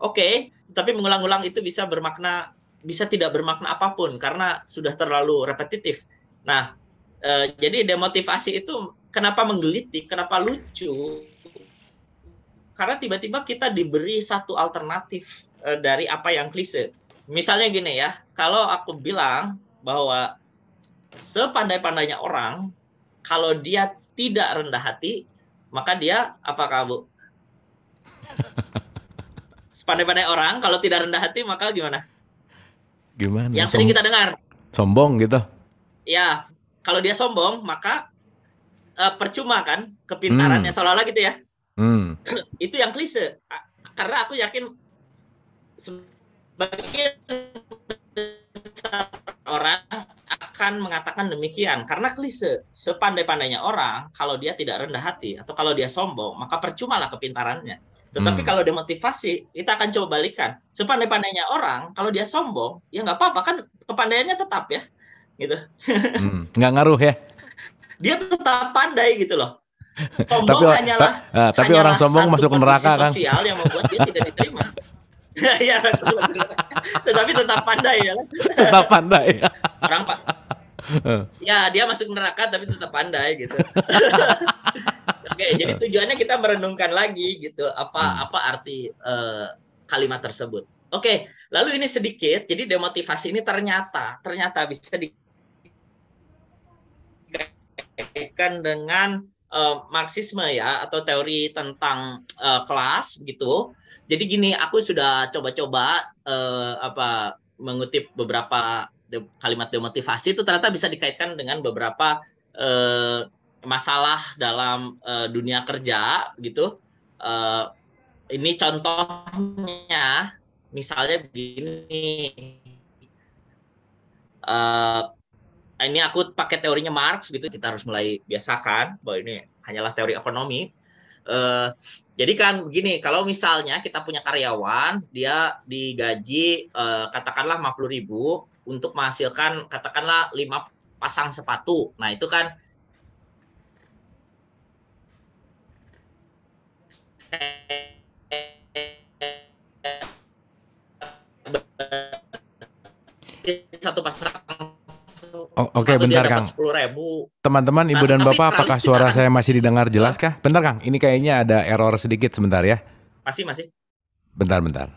Oke, okay, tapi mengulang-ulang itu bisa bermakna bisa tidak bermakna apapun karena sudah terlalu repetitif. Nah, e, jadi demotivasi itu kenapa menggelitik, kenapa lucu? Karena tiba-tiba kita diberi satu alternatif e, dari apa yang klise. Misalnya gini ya, kalau aku bilang bahwa sepandai-pandainya orang, kalau dia tidak rendah hati, maka dia apa Bu? Sepandai-pandai orang, kalau tidak rendah hati, maka gimana? Gimana? Yang sering kita dengar. Sombong gitu. Ya, kalau dia sombong maka uh, percuma kan kepintarannya hmm. seolah-olah gitu ya. Hmm. itu yang klise. Karena aku yakin sebagian orang akan mengatakan demikian karena klise sepandai-pandainya orang kalau dia tidak rendah hati atau kalau dia sombong maka percumalah kepintarannya tetapi hmm. kalau dia motivasi, kita akan coba balikan. Sepandai-pandainya orang, kalau dia sombong, ya nggak apa-apa kan kepandaiannya tetap ya, gitu. Hmm. Nggak ngaruh ya? Dia tetap pandai gitu loh. Sombong tapi, hanyalah, ta, uh, tapi hanyalah orang sombong masuk ke neraka kan? Sosial yang membuat dia tidak diterima. ya, tetapi tetap pandai ya. Tetap pandai. Ya. orang ya dia masuk neraka tapi tetap pandai gitu oke jadi tujuannya kita merenungkan lagi gitu apa hmm. apa arti uh, kalimat tersebut oke lalu ini sedikit jadi demotivasi ini ternyata ternyata bisa dikaitkan dengan uh, marxisme ya atau teori tentang uh, kelas gitu jadi gini aku sudah coba-coba uh, apa mengutip beberapa de, kalimat demotivasi itu ternyata bisa dikaitkan dengan beberapa eh, masalah dalam eh, dunia kerja gitu. Eh, ini contohnya misalnya begini. ini aku pakai teorinya Marx gitu kita harus mulai biasakan bahwa ini hanyalah teori ekonomi. Jadi kan begini, kalau misalnya kita punya karyawan, dia digaji eh, katakanlah 50 ribu untuk menghasilkan katakanlah 5 pasang sepatu. Nah, itu kan satu pasang Oh, Oke, okay, bentar Kang. Teman-teman, Ibu nah, dan Bapak, apakah suara saya masih didengar jelas kah? Bentar Kang, ini kayaknya ada error sedikit sebentar ya. Masih, masih. Bentar, bentar.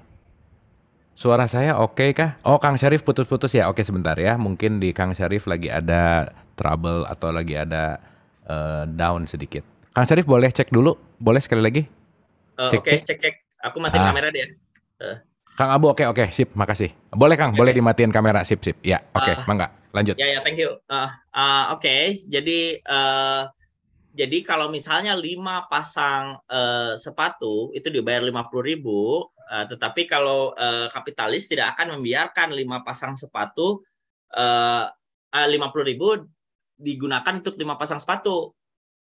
Suara saya oke okay kah? Oh, Kang Syarif putus-putus ya. Oke, okay, sebentar ya. Mungkin di Kang Syarif lagi ada trouble atau lagi ada uh, down sedikit. Kang Syarif boleh cek dulu? Boleh sekali lagi? Uh, oke, okay, cek. cek cek. Aku matiin ah. kamera deh. Uh. Kang Abu, oke oke, sip, makasih. Boleh Kang, okay. boleh dimatiin kamera, sip sip. Ya, oke, okay, uh, mangga, lanjut. Ya yeah, ya, thank you. Uh, uh, oke, okay. jadi uh, jadi kalau misalnya lima pasang uh, sepatu itu dibayar lima puluh ribu, uh, tetapi kalau uh, kapitalis tidak akan membiarkan lima pasang sepatu lima puluh ribu digunakan untuk lima pasang sepatu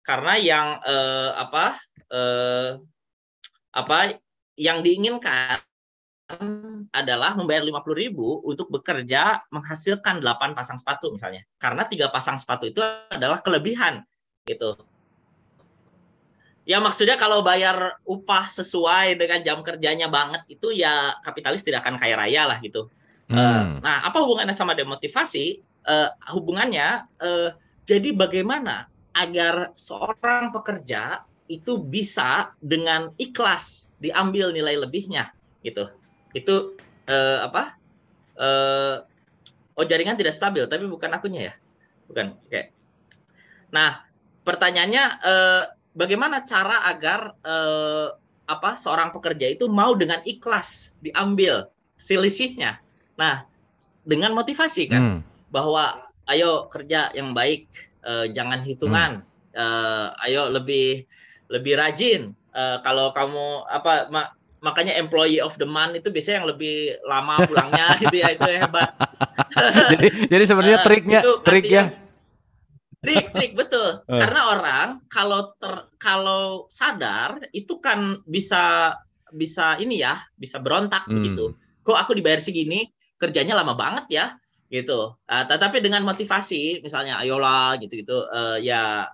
karena yang uh, apa uh, apa yang diinginkan adalah membayar puluh ribu untuk bekerja menghasilkan 8 pasang sepatu misalnya. Karena tiga pasang sepatu itu adalah kelebihan gitu. Ya maksudnya kalau bayar upah sesuai dengan jam kerjanya banget itu ya kapitalis tidak akan kaya raya lah gitu. Eh, hmm. nah apa hubungannya sama demotivasi? Uh, hubungannya uh, jadi bagaimana agar seorang pekerja itu bisa dengan ikhlas diambil nilai lebihnya gitu itu uh, apa? Uh, oh jaringan tidak stabil, tapi bukan akunya ya, bukan. Oke. Okay. Nah, pertanyaannya uh, bagaimana cara agar uh, apa seorang pekerja itu mau dengan ikhlas diambil selisihnya? Nah, dengan motivasi kan, hmm. bahwa ayo kerja yang baik, uh, jangan hitungan, hmm. uh, ayo lebih lebih rajin. Uh, kalau kamu apa makanya employee of the month itu biasanya yang lebih lama pulangnya gitu ya itu hebat jadi jadi sebenarnya eh, triknya itu kan trik ya trik trik betul uh. karena orang kalau ter, kalau sadar itu kan bisa bisa ini ya bisa berontak hmm. begitu kok aku dibayar segini kerjanya lama banget ya gitu uh, eh, tetapi dengan motivasi misalnya ayolah gitu gitu uh, ya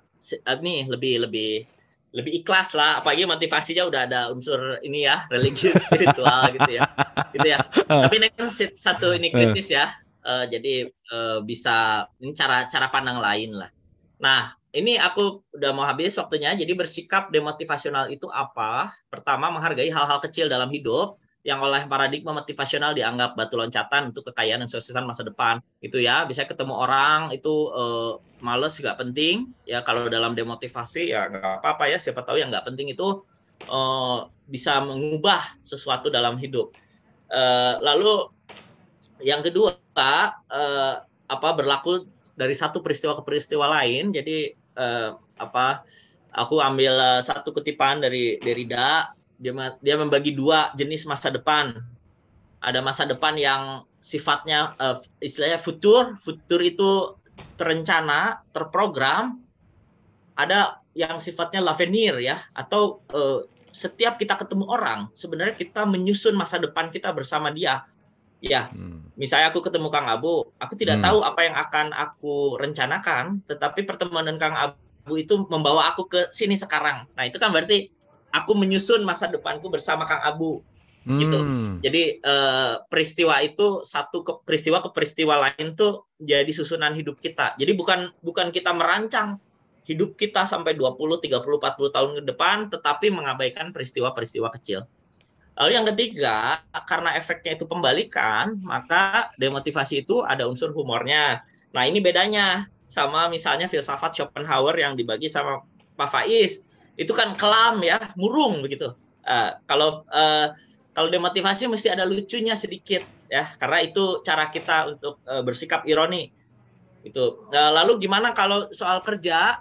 ini lebih lebih lebih ikhlas lah apalagi motivasinya udah ada unsur ini ya religius spiritual gitu ya gitu ya tapi ini kan satu ini eh. kritis ya uh, jadi uh, bisa ini cara cara pandang lain lah nah ini aku udah mau habis waktunya jadi bersikap demotivasional itu apa pertama menghargai hal-hal kecil dalam hidup yang oleh paradigma motivasional dianggap batu loncatan untuk kekayaan dan suksesan masa depan itu ya bisa ketemu orang itu uh, males nggak penting ya kalau dalam demotivasi ya nggak apa-apa ya siapa tahu yang nggak penting itu uh, bisa mengubah sesuatu dalam hidup uh, lalu yang kedua uh, apa berlaku dari satu peristiwa ke peristiwa lain jadi uh, apa aku ambil satu kutipan dari Derrida dia dia membagi dua jenis masa depan. Ada masa depan yang sifatnya uh, istilahnya futur, futur itu terencana, terprogram. Ada yang sifatnya l'avenir ya atau uh, setiap kita ketemu orang sebenarnya kita menyusun masa depan kita bersama dia. Ya. Hmm. Misalnya aku ketemu Kang Abu, aku tidak hmm. tahu apa yang akan aku rencanakan, tetapi pertemuan dengan Kang Abu itu membawa aku ke sini sekarang. Nah, itu kan berarti aku menyusun masa depanku bersama Kang Abu gitu. hmm. gitu. Jadi uh, peristiwa itu satu ke peristiwa ke peristiwa lain tuh jadi susunan hidup kita. Jadi bukan bukan kita merancang hidup kita sampai 20, 30, 40 tahun ke depan tetapi mengabaikan peristiwa-peristiwa kecil. Lalu yang ketiga, karena efeknya itu pembalikan, maka demotivasi itu ada unsur humornya. Nah, ini bedanya sama misalnya filsafat Schopenhauer yang dibagi sama Pak Faiz itu kan kelam ya, murung begitu. Uh, kalau uh, kalau demotivasi mesti ada lucunya sedikit ya, karena itu cara kita untuk uh, bersikap ironi. Itu. Uh, lalu gimana kalau soal kerja?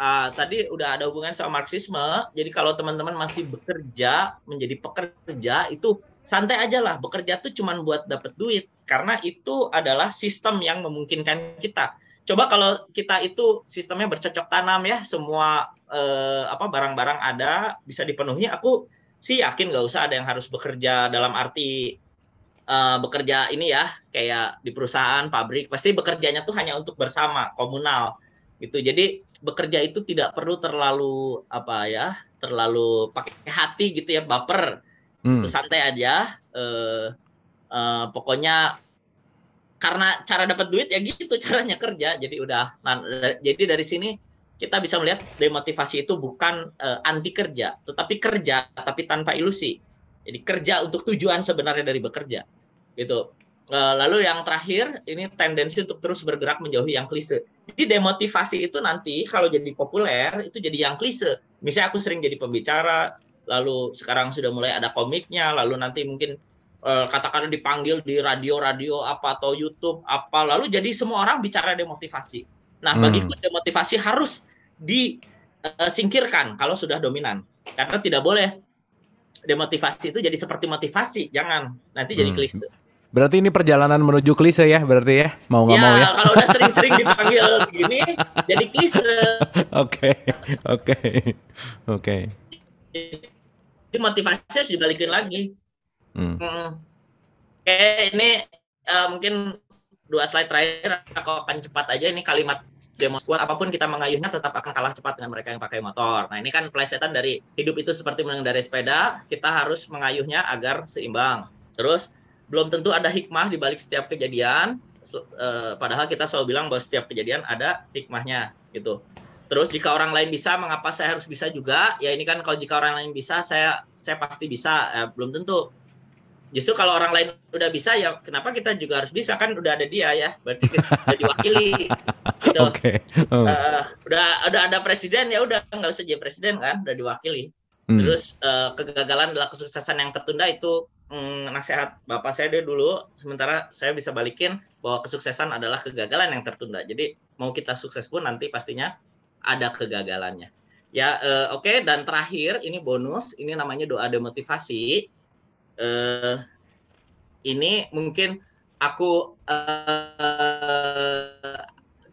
Uh, tadi udah ada hubungan sama marxisme. Jadi kalau teman-teman masih bekerja menjadi pekerja itu santai aja lah. Bekerja tuh cuman buat dapet duit karena itu adalah sistem yang memungkinkan kita coba kalau kita itu sistemnya bercocok tanam ya semua eh, apa barang-barang ada bisa dipenuhi aku sih yakin nggak usah ada yang harus bekerja dalam arti eh, bekerja ini ya kayak di perusahaan pabrik pasti bekerjanya tuh hanya untuk bersama komunal gitu jadi bekerja itu tidak perlu terlalu apa ya terlalu pakai hati gitu ya baper hmm. santai aja eh, eh, pokoknya karena cara dapat duit ya gitu caranya kerja jadi udah nah, jadi dari sini kita bisa melihat demotivasi itu bukan uh, anti kerja tetapi kerja tapi tanpa ilusi jadi kerja untuk tujuan sebenarnya dari bekerja gitu uh, lalu yang terakhir ini tendensi untuk terus bergerak menjauhi yang klise jadi demotivasi itu nanti kalau jadi populer itu jadi yang klise misalnya aku sering jadi pembicara lalu sekarang sudah mulai ada komiknya lalu nanti mungkin Eh, katakanlah dipanggil di radio-radio apa atau YouTube apa lalu jadi semua orang bicara demotivasi. Nah, hmm. bagiku demotivasi harus disingkirkan eh, kalau sudah dominan. Karena tidak boleh demotivasi itu jadi seperti motivasi, jangan nanti jadi hmm. klise. Berarti ini perjalanan menuju klise ya, berarti ya, mau nggak ya, mau ya. kalau udah sering-sering dipanggil gini, jadi klise. Oke, oke, oke. Jadi motivasi harus dibalikin lagi. Hmm. Oke, ini uh, mungkin dua slide terakhir aku akan cepat aja ini kalimat demo squad apapun kita mengayuhnya tetap akan kalah cepat dengan mereka yang pakai motor. Nah, ini kan pelesetan dari hidup itu seperti mengendarai sepeda, kita harus mengayuhnya agar seimbang. Terus belum tentu ada hikmah di balik setiap kejadian, Uh, padahal kita selalu bilang bahwa setiap kejadian ada hikmahnya gitu. Terus jika orang lain bisa, mengapa saya harus bisa juga? Ya ini kan kalau jika orang lain bisa, saya saya pasti bisa. Eh, belum tentu justru kalau orang lain udah bisa ya kenapa kita juga harus bisa kan udah ada dia ya berarti kita udah diwakili gitu okay. oh. uh, udah udah ada presiden ya udah nggak usah jadi presiden kan udah diwakili hmm. terus uh, kegagalan adalah kesuksesan yang tertunda itu mm, nasihat bapak saya deh dulu sementara saya bisa balikin bahwa kesuksesan adalah kegagalan yang tertunda jadi mau kita sukses pun nanti pastinya ada kegagalannya ya uh, oke okay. dan terakhir ini bonus ini namanya doa demotivasi uh, ini mungkin aku uh,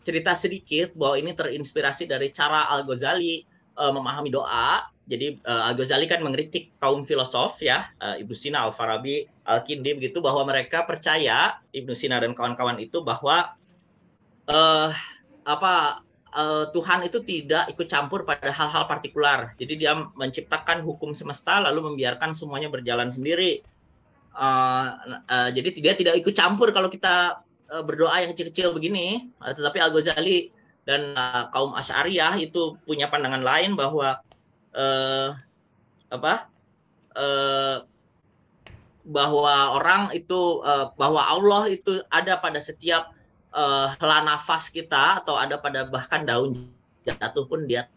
cerita sedikit bahwa ini terinspirasi dari cara Al Ghazali uh, memahami doa. Jadi uh, Al Ghazali kan mengkritik kaum filosof ya, uh, Ibnu Sina, Al Farabi, Al Kindi begitu bahwa mereka percaya Ibnu Sina dan kawan-kawan itu bahwa uh, apa uh, Tuhan itu tidak ikut campur pada hal-hal partikular. Jadi dia menciptakan hukum semesta lalu membiarkan semuanya berjalan sendiri. Uh, uh, jadi dia tidak ikut campur kalau kita uh, berdoa yang kecil-kecil begini. Uh, tetapi Al Ghazali dan uh, kaum Asy'ariyah itu punya pandangan lain bahwa uh, apa? Uh, bahwa orang itu uh, bahwa Allah itu ada pada setiap uh, nafas kita atau ada pada bahkan daun jatuh pun dia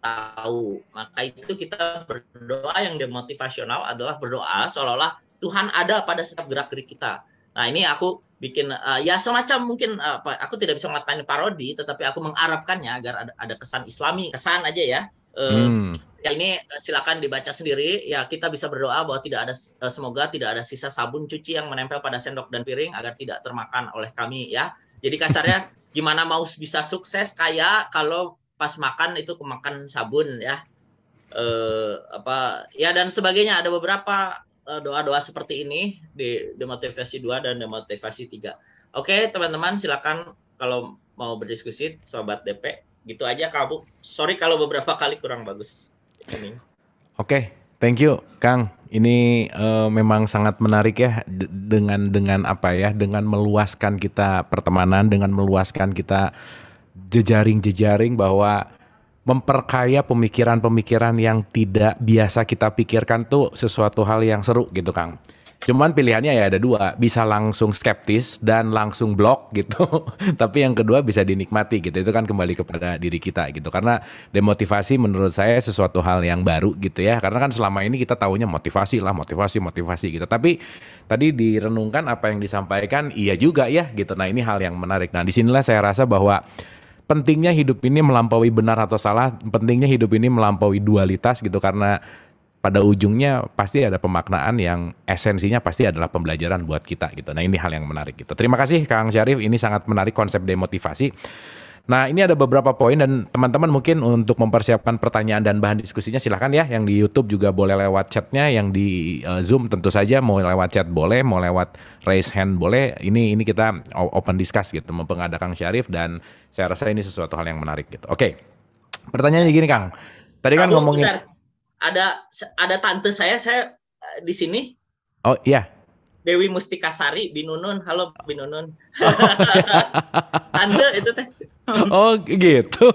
tahu. Maka itu kita berdoa yang demotivasional adalah berdoa seolah-olah Tuhan ada pada setiap gerak-gerik kita. Nah, ini aku bikin uh, ya semacam mungkin uh, aku tidak bisa mengatakan parodi tetapi aku mengharapkannya agar ada, ada kesan islami, kesan aja ya. Uh, Ya ini silakan dibaca sendiri. Ya kita bisa berdoa bahwa tidak ada semoga tidak ada sisa sabun cuci yang menempel pada sendok dan piring agar tidak termakan oleh kami ya. Jadi kasarnya gimana mau bisa sukses kayak kalau pas makan itu kemakan sabun ya. Eh, apa ya dan sebagainya ada beberapa eh, doa-doa seperti ini di demotivasi 2 dan demotivasi 3. Oke, teman-teman silakan kalau mau berdiskusi sobat DP gitu aja kamu. Sorry kalau beberapa kali kurang bagus. Ini. Oke, Thank you, Kang. Ini uh, memang sangat menarik ya dengan dengan apa ya, dengan meluaskan kita pertemanan, dengan meluaskan kita jejaring-jejaring bahwa memperkaya pemikiran-pemikiran yang tidak biasa kita pikirkan tuh sesuatu hal yang seru gitu, Kang. Cuman pilihannya ya ada dua, bisa langsung skeptis dan langsung blok gitu. Tapi yang kedua bisa dinikmati gitu. Itu kan kembali kepada diri kita gitu. Karena demotivasi menurut saya sesuatu hal yang baru gitu ya. Karena kan selama ini kita tahunya motivasi lah, motivasi, motivasi gitu. Tapi tadi direnungkan apa yang disampaikan, iya juga ya gitu. Nah ini hal yang menarik. Nah disinilah saya rasa bahwa pentingnya hidup ini melampaui benar atau salah, pentingnya hidup ini melampaui dualitas gitu karena pada ujungnya pasti ada pemaknaan yang esensinya pasti adalah pembelajaran buat kita gitu. Nah ini hal yang menarik gitu. Terima kasih Kang Syarif, ini sangat menarik konsep demotivasi. Nah ini ada beberapa poin dan teman-teman mungkin untuk mempersiapkan pertanyaan dan bahan diskusinya silahkan ya. Yang di Youtube juga boleh lewat chatnya, yang di uh, Zoom tentu saja mau lewat chat boleh, mau lewat raise hand boleh. Ini ini kita open discuss gitu, mempengada Kang Syarif dan saya rasa ini sesuatu hal yang menarik gitu. Oke, pertanyaannya gini Kang. Tadi kan Aku ngomongin... Bentar ada ada tante saya saya uh, di sini. Oh iya. Dewi Mustikasari Binunun. Halo Binunun. Oh, itu teh. oh gitu.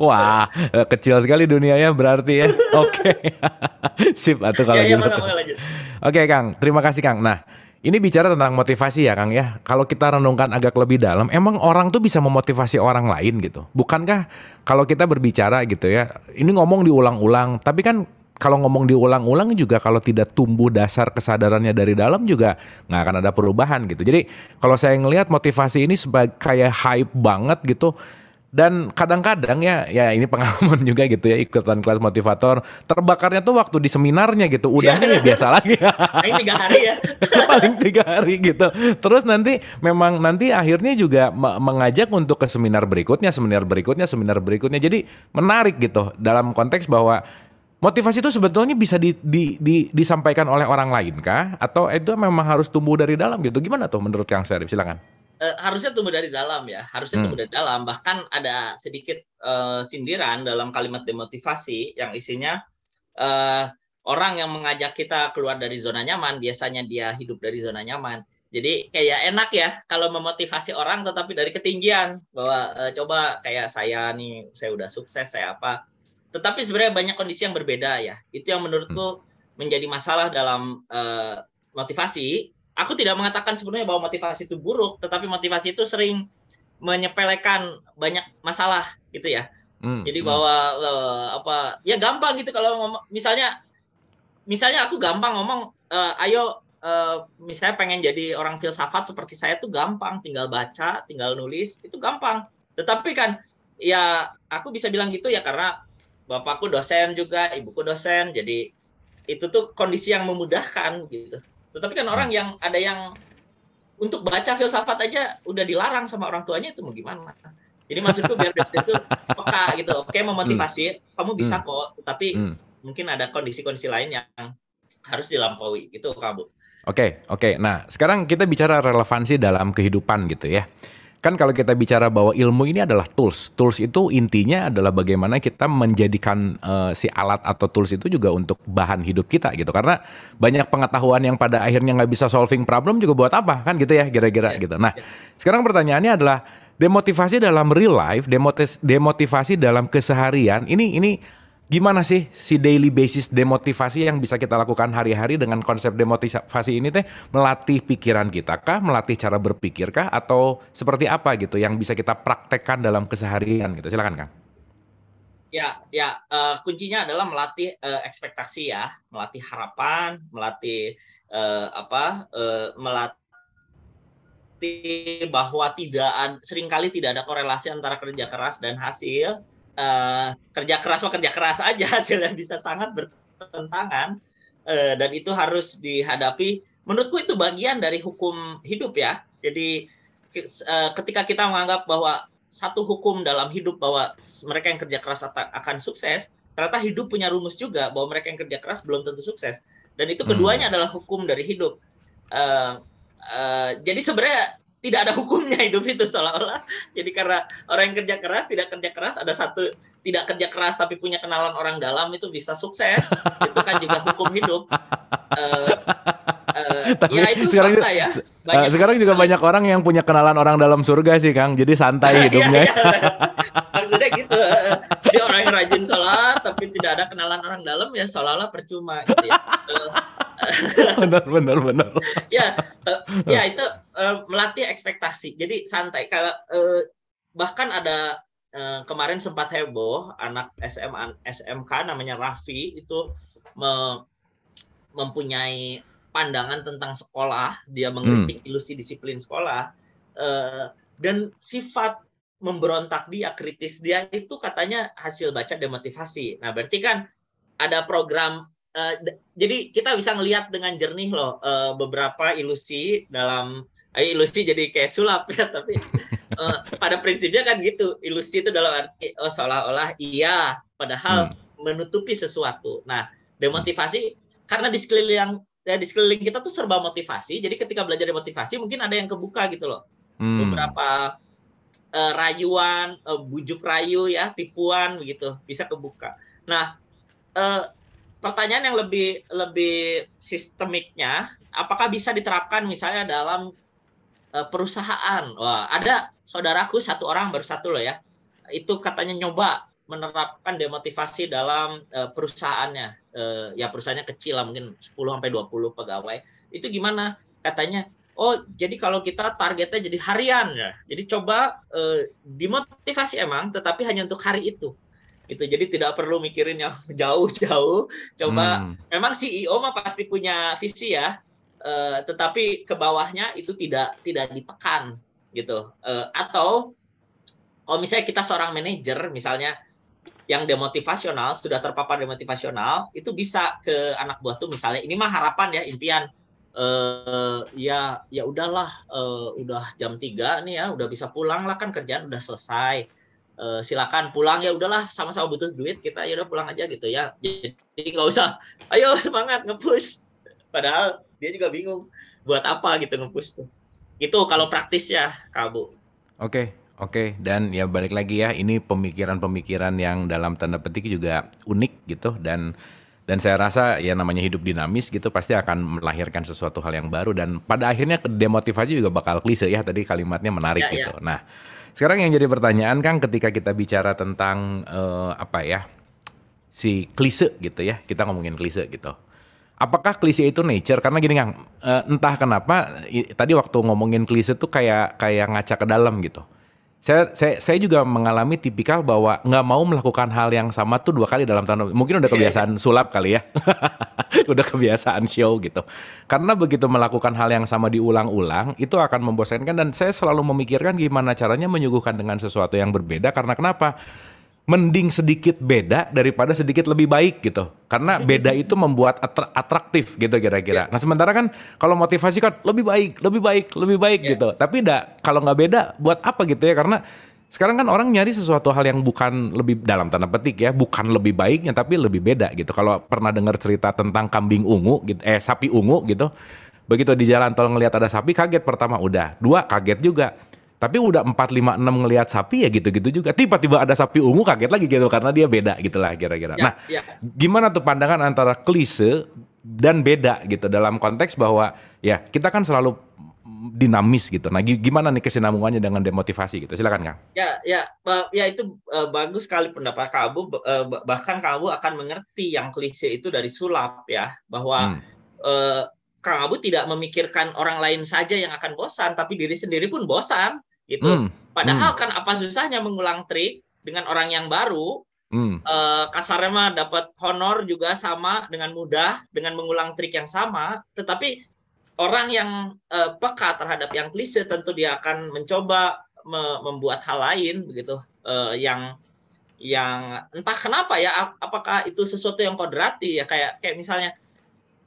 Wah, kecil sekali dunianya berarti ya. Oke. Okay. Sip atuh kalau ya, gitu. Oke, okay, Kang. Terima kasih, Kang. Nah, ini bicara tentang motivasi ya Kang ya. Kalau kita renungkan agak lebih dalam, emang orang tuh bisa memotivasi orang lain gitu. Bukankah kalau kita berbicara gitu ya, ini ngomong diulang-ulang, tapi kan kalau ngomong diulang-ulang juga kalau tidak tumbuh dasar kesadarannya dari dalam juga nggak akan ada perubahan gitu. Jadi kalau saya ngelihat motivasi ini sebagai kayak hype banget gitu dan kadang-kadang ya ya ini pengalaman juga gitu ya ikutan kelas motivator terbakarnya tuh waktu di seminarnya gitu udahnya ya biasa lagi paling tiga hari ya paling tiga hari gitu terus nanti memang nanti akhirnya juga mengajak untuk ke seminar berikutnya seminar berikutnya seminar berikutnya jadi menarik gitu dalam konteks bahwa Motivasi itu sebetulnya bisa di, di, di, disampaikan oleh orang lain kah? Atau itu memang harus tumbuh dari dalam gitu? Gimana tuh menurut Kang Syarif? Silakan. Uh, harusnya tumbuh dari dalam ya, harusnya hmm. tumbuh dari dalam. Bahkan ada sedikit uh, sindiran dalam kalimat demotivasi yang isinya uh, orang yang mengajak kita keluar dari zona nyaman biasanya dia hidup dari zona nyaman. Jadi kayak enak ya kalau memotivasi orang tetapi dari ketinggian bahwa e, coba kayak saya nih saya udah sukses saya apa tetapi sebenarnya banyak kondisi yang berbeda ya. Itu yang menurutku hmm. menjadi masalah dalam uh, motivasi. Aku tidak mengatakan sebenarnya bahwa motivasi itu buruk, tetapi motivasi itu sering menyepelekan banyak masalah gitu ya. Hmm, Jadi hmm. bahwa hmm. uh, apa ya gampang gitu kalau ngomong misalnya misalnya aku gampang ngomong uh, ayo uh, misalnya pengen jadi orang filsafat seperti saya tuh gampang, tinggal baca, tinggal nulis, itu gampang. Tetapi kan ya aku bisa bilang gitu ya karena bapakku dosen juga ibuku dosen jadi itu tuh kondisi yang memudahkan gitu tetapi kan orang hmm. yang ada yang untuk baca filsafat aja udah dilarang sama orang tuanya itu mau gimana jadi maksudku biar dia itu peka gitu oke memotivasi hmm. kamu bisa hmm. kok tetapi hmm. mungkin ada kondisi-kondisi lain yang harus dilampaui gitu kamu Oke, okay, oke. Okay. Nah, sekarang kita bicara relevansi dalam kehidupan gitu ya kan kalau kita bicara bahwa ilmu ini adalah tools. Tools itu intinya adalah bagaimana kita menjadikan uh, si alat atau tools itu juga untuk bahan hidup kita gitu. Karena banyak pengetahuan yang pada akhirnya nggak bisa solving problem juga buat apa kan gitu ya kira-kira yeah. gitu. Nah yeah. sekarang pertanyaannya adalah demotivasi dalam real life, demotivasi dalam keseharian ini ini gimana sih si daily basis demotivasi yang bisa kita lakukan hari-hari dengan konsep demotivasi ini teh melatih pikiran kita kah, melatih cara berpikir kah atau seperti apa gitu yang bisa kita praktekkan dalam keseharian gitu. Silakan Kang. Ya, ya, uh, kuncinya adalah melatih uh, ekspektasi ya, melatih harapan, melatih uh, apa? Uh, melatih bahwa tidak seringkali tidak ada korelasi antara kerja keras dan hasil uh, kerja keras mah kerja keras aja hasilnya bisa sangat bertentangan uh, dan itu harus dihadapi menurutku itu bagian dari hukum hidup ya jadi eh, ketika kita menganggap bahwa satu hukum dalam hidup bahwa mereka yang kerja keras akan sukses ternyata hidup punya rumus juga bahwa mereka yang kerja keras belum tentu sukses dan itu hmm. keduanya hmm. adalah hukum dari hidup uh, uh, jadi sebenarnya tidak ada hukumnya hidup itu seolah-olah jadi karena orang yang kerja keras tidak kerja keras ada satu tidak kerja keras tapi punya kenalan orang dalam itu bisa sukses itu kan juga hukum hidup uh, uh, tapi ya itu sekarang fakta ya banyak eh, sekarang juga banyak orang yang punya kenalan orang dalam surga sih kang jadi santai iya, hidupnya iya. maksudnya gitu jadi orang yang rajin sholat tapi tidak ada kenalan orang dalam ya seolah-olah percuma gitu ya. benar benar benar ya uh, ya itu uh, melatih ekspektasi jadi santai kalau uh, bahkan ada uh, kemarin sempat heboh anak SMA SMK namanya Raffi itu me mempunyai pandangan tentang sekolah dia mengkritik hmm. ilusi disiplin sekolah uh, dan sifat memberontak dia kritis dia itu katanya hasil baca demotivasi nah berarti kan ada program Eh, jadi kita bisa ngelihat dengan jernih loh uh, beberapa ilusi dalam uh, ilusi jadi kayak sulap ya tapi uh, pada prinsipnya kan gitu ilusi itu dalam arti oh, seolah-olah iya padahal hmm. menutupi sesuatu. Nah demotivasi hmm. karena di sekeliling ya, di sekeliling kita tuh serba motivasi jadi ketika belajar demotivasi mungkin ada yang kebuka gitu loh hmm. beberapa rayuan, bujuk rayu ya, tipuan begitu bisa kebuka. Nah, pertanyaan yang lebih lebih sistemiknya, apakah bisa diterapkan misalnya dalam uh, perusahaan? Wah, ada saudaraku satu orang baru satu loh ya. Itu katanya nyoba menerapkan demotivasi dalam uh, perusahaannya. Uh, ya perusahaannya kecil lah mungkin 10 sampai 20 pegawai. Itu gimana? Katanya, "Oh, jadi kalau kita targetnya jadi harian ya. Jadi coba uh, dimotivasi emang tetapi hanya untuk hari itu." itu jadi tidak perlu mikirin yang jauh-jauh coba hmm. memang CEO mah pasti punya visi ya uh, tetapi ke bawahnya itu tidak tidak ditekan gitu uh, atau kalau misalnya kita seorang manajer misalnya yang demotivasional sudah terpapar demotivasional itu bisa ke anak buah tuh misalnya ini mah harapan ya impian uh, ya ya udahlah uh, udah jam 3 nih ya udah bisa pulang lah kan kerjaan udah selesai uh, silakan pulang ya iya. udahlah sama-sama butuh duit kita ya udah pulang aja gitu ya jadi nggak usah ayo semangat ngepush padahal dia juga bingung buat apa gitu ngepush tuh itu kalau praktis ya kabu oke okay. Oke, dan ya balik lagi ya, ini pemikiran-pemikiran yang dalam tanda petik juga unik gitu dan dan saya rasa ya namanya hidup dinamis gitu pasti akan melahirkan sesuatu hal yang baru dan pada akhirnya demotivasi juga bakal klise ya tadi kalimatnya menarik ya, gitu. Ya. Nah, sekarang yang jadi pertanyaan kan ketika kita bicara tentang uh, apa ya? si klise gitu ya. Kita ngomongin klise gitu. Apakah klise itu nature? Karena gini Kang, eh, entah kenapa tadi waktu ngomongin klise tuh kayak kayak ngaca ke dalam gitu saya saya saya juga mengalami tipikal bahwa nggak mau melakukan hal yang sama tuh dua kali dalam tahun. Mungkin udah iya, iya. kebiasaan sulap kali ya. udah kebiasaan show gitu. Karena begitu melakukan hal yang sama diulang-ulang itu akan membosankan dan saya selalu memikirkan gimana caranya menyuguhkan dengan sesuatu yang berbeda karena kenapa? mending sedikit beda daripada sedikit lebih baik gitu. Karena beda itu membuat atra atraktif gitu kira-kira. Yeah. Nah sementara kan kalau motivasi kan lebih baik, lebih baik, lebih baik yeah. gitu. Tapi enggak, kalau nggak beda buat apa gitu ya karena sekarang kan orang nyari sesuatu hal yang bukan lebih dalam tanda petik ya, bukan lebih baiknya tapi lebih beda gitu. Kalau pernah dengar cerita tentang kambing ungu gitu, eh sapi ungu gitu. Begitu di jalan tol ngelihat ada sapi kaget pertama udah, dua kaget juga tapi udah empat lima enam ngelihat sapi ya gitu-gitu juga. Tiba-tiba ada sapi ungu kaget lagi gitu karena dia beda gitu lah kira-kira. Ya, nah, ya. gimana tuh pandangan antara klise dan beda gitu dalam konteks bahwa ya kita kan selalu dinamis gitu. Nah, gimana nih kesinambungannya dengan demotivasi gitu? Silakan Kang. Ya, ya, ya itu e, bagus sekali pendapat kamu. Uh, bahkan kamu akan mengerti yang klise itu dari sulap ya, bahwa hmm. uh, e, Kang Abu tidak memikirkan orang lain saja yang akan bosan, tapi diri sendiri pun bosan. Gitu. Mm. Padahal mm. kan apa susahnya mengulang trik dengan orang yang baru? Mm. Eh, kasarnya mah dapat honor juga sama dengan mudah dengan mengulang trik yang sama, tetapi orang yang eh, peka terhadap yang klise tentu dia akan mencoba me membuat hal lain begitu eh, yang yang entah kenapa ya apakah itu sesuatu yang kodrati ya kayak kayak misalnya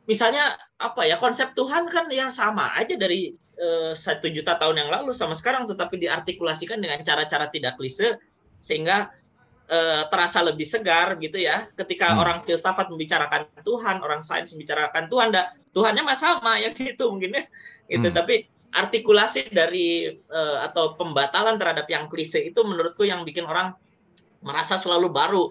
misalnya apa ya konsep Tuhan kan ya sama aja dari Eh, satu juta tahun yang lalu sama sekarang, tetapi diartikulasikan dengan cara-cara tidak klise sehingga eh, terasa lebih segar gitu ya. Ketika hmm. orang filsafat membicarakan Tuhan, orang sains membicarakan Tuhan, da, Tuhannya mah sama ya gitu mungkin ya. Gitu, hmm. tapi artikulasi dari eh, atau pembatalan terhadap yang klise itu menurutku yang bikin orang merasa selalu baru.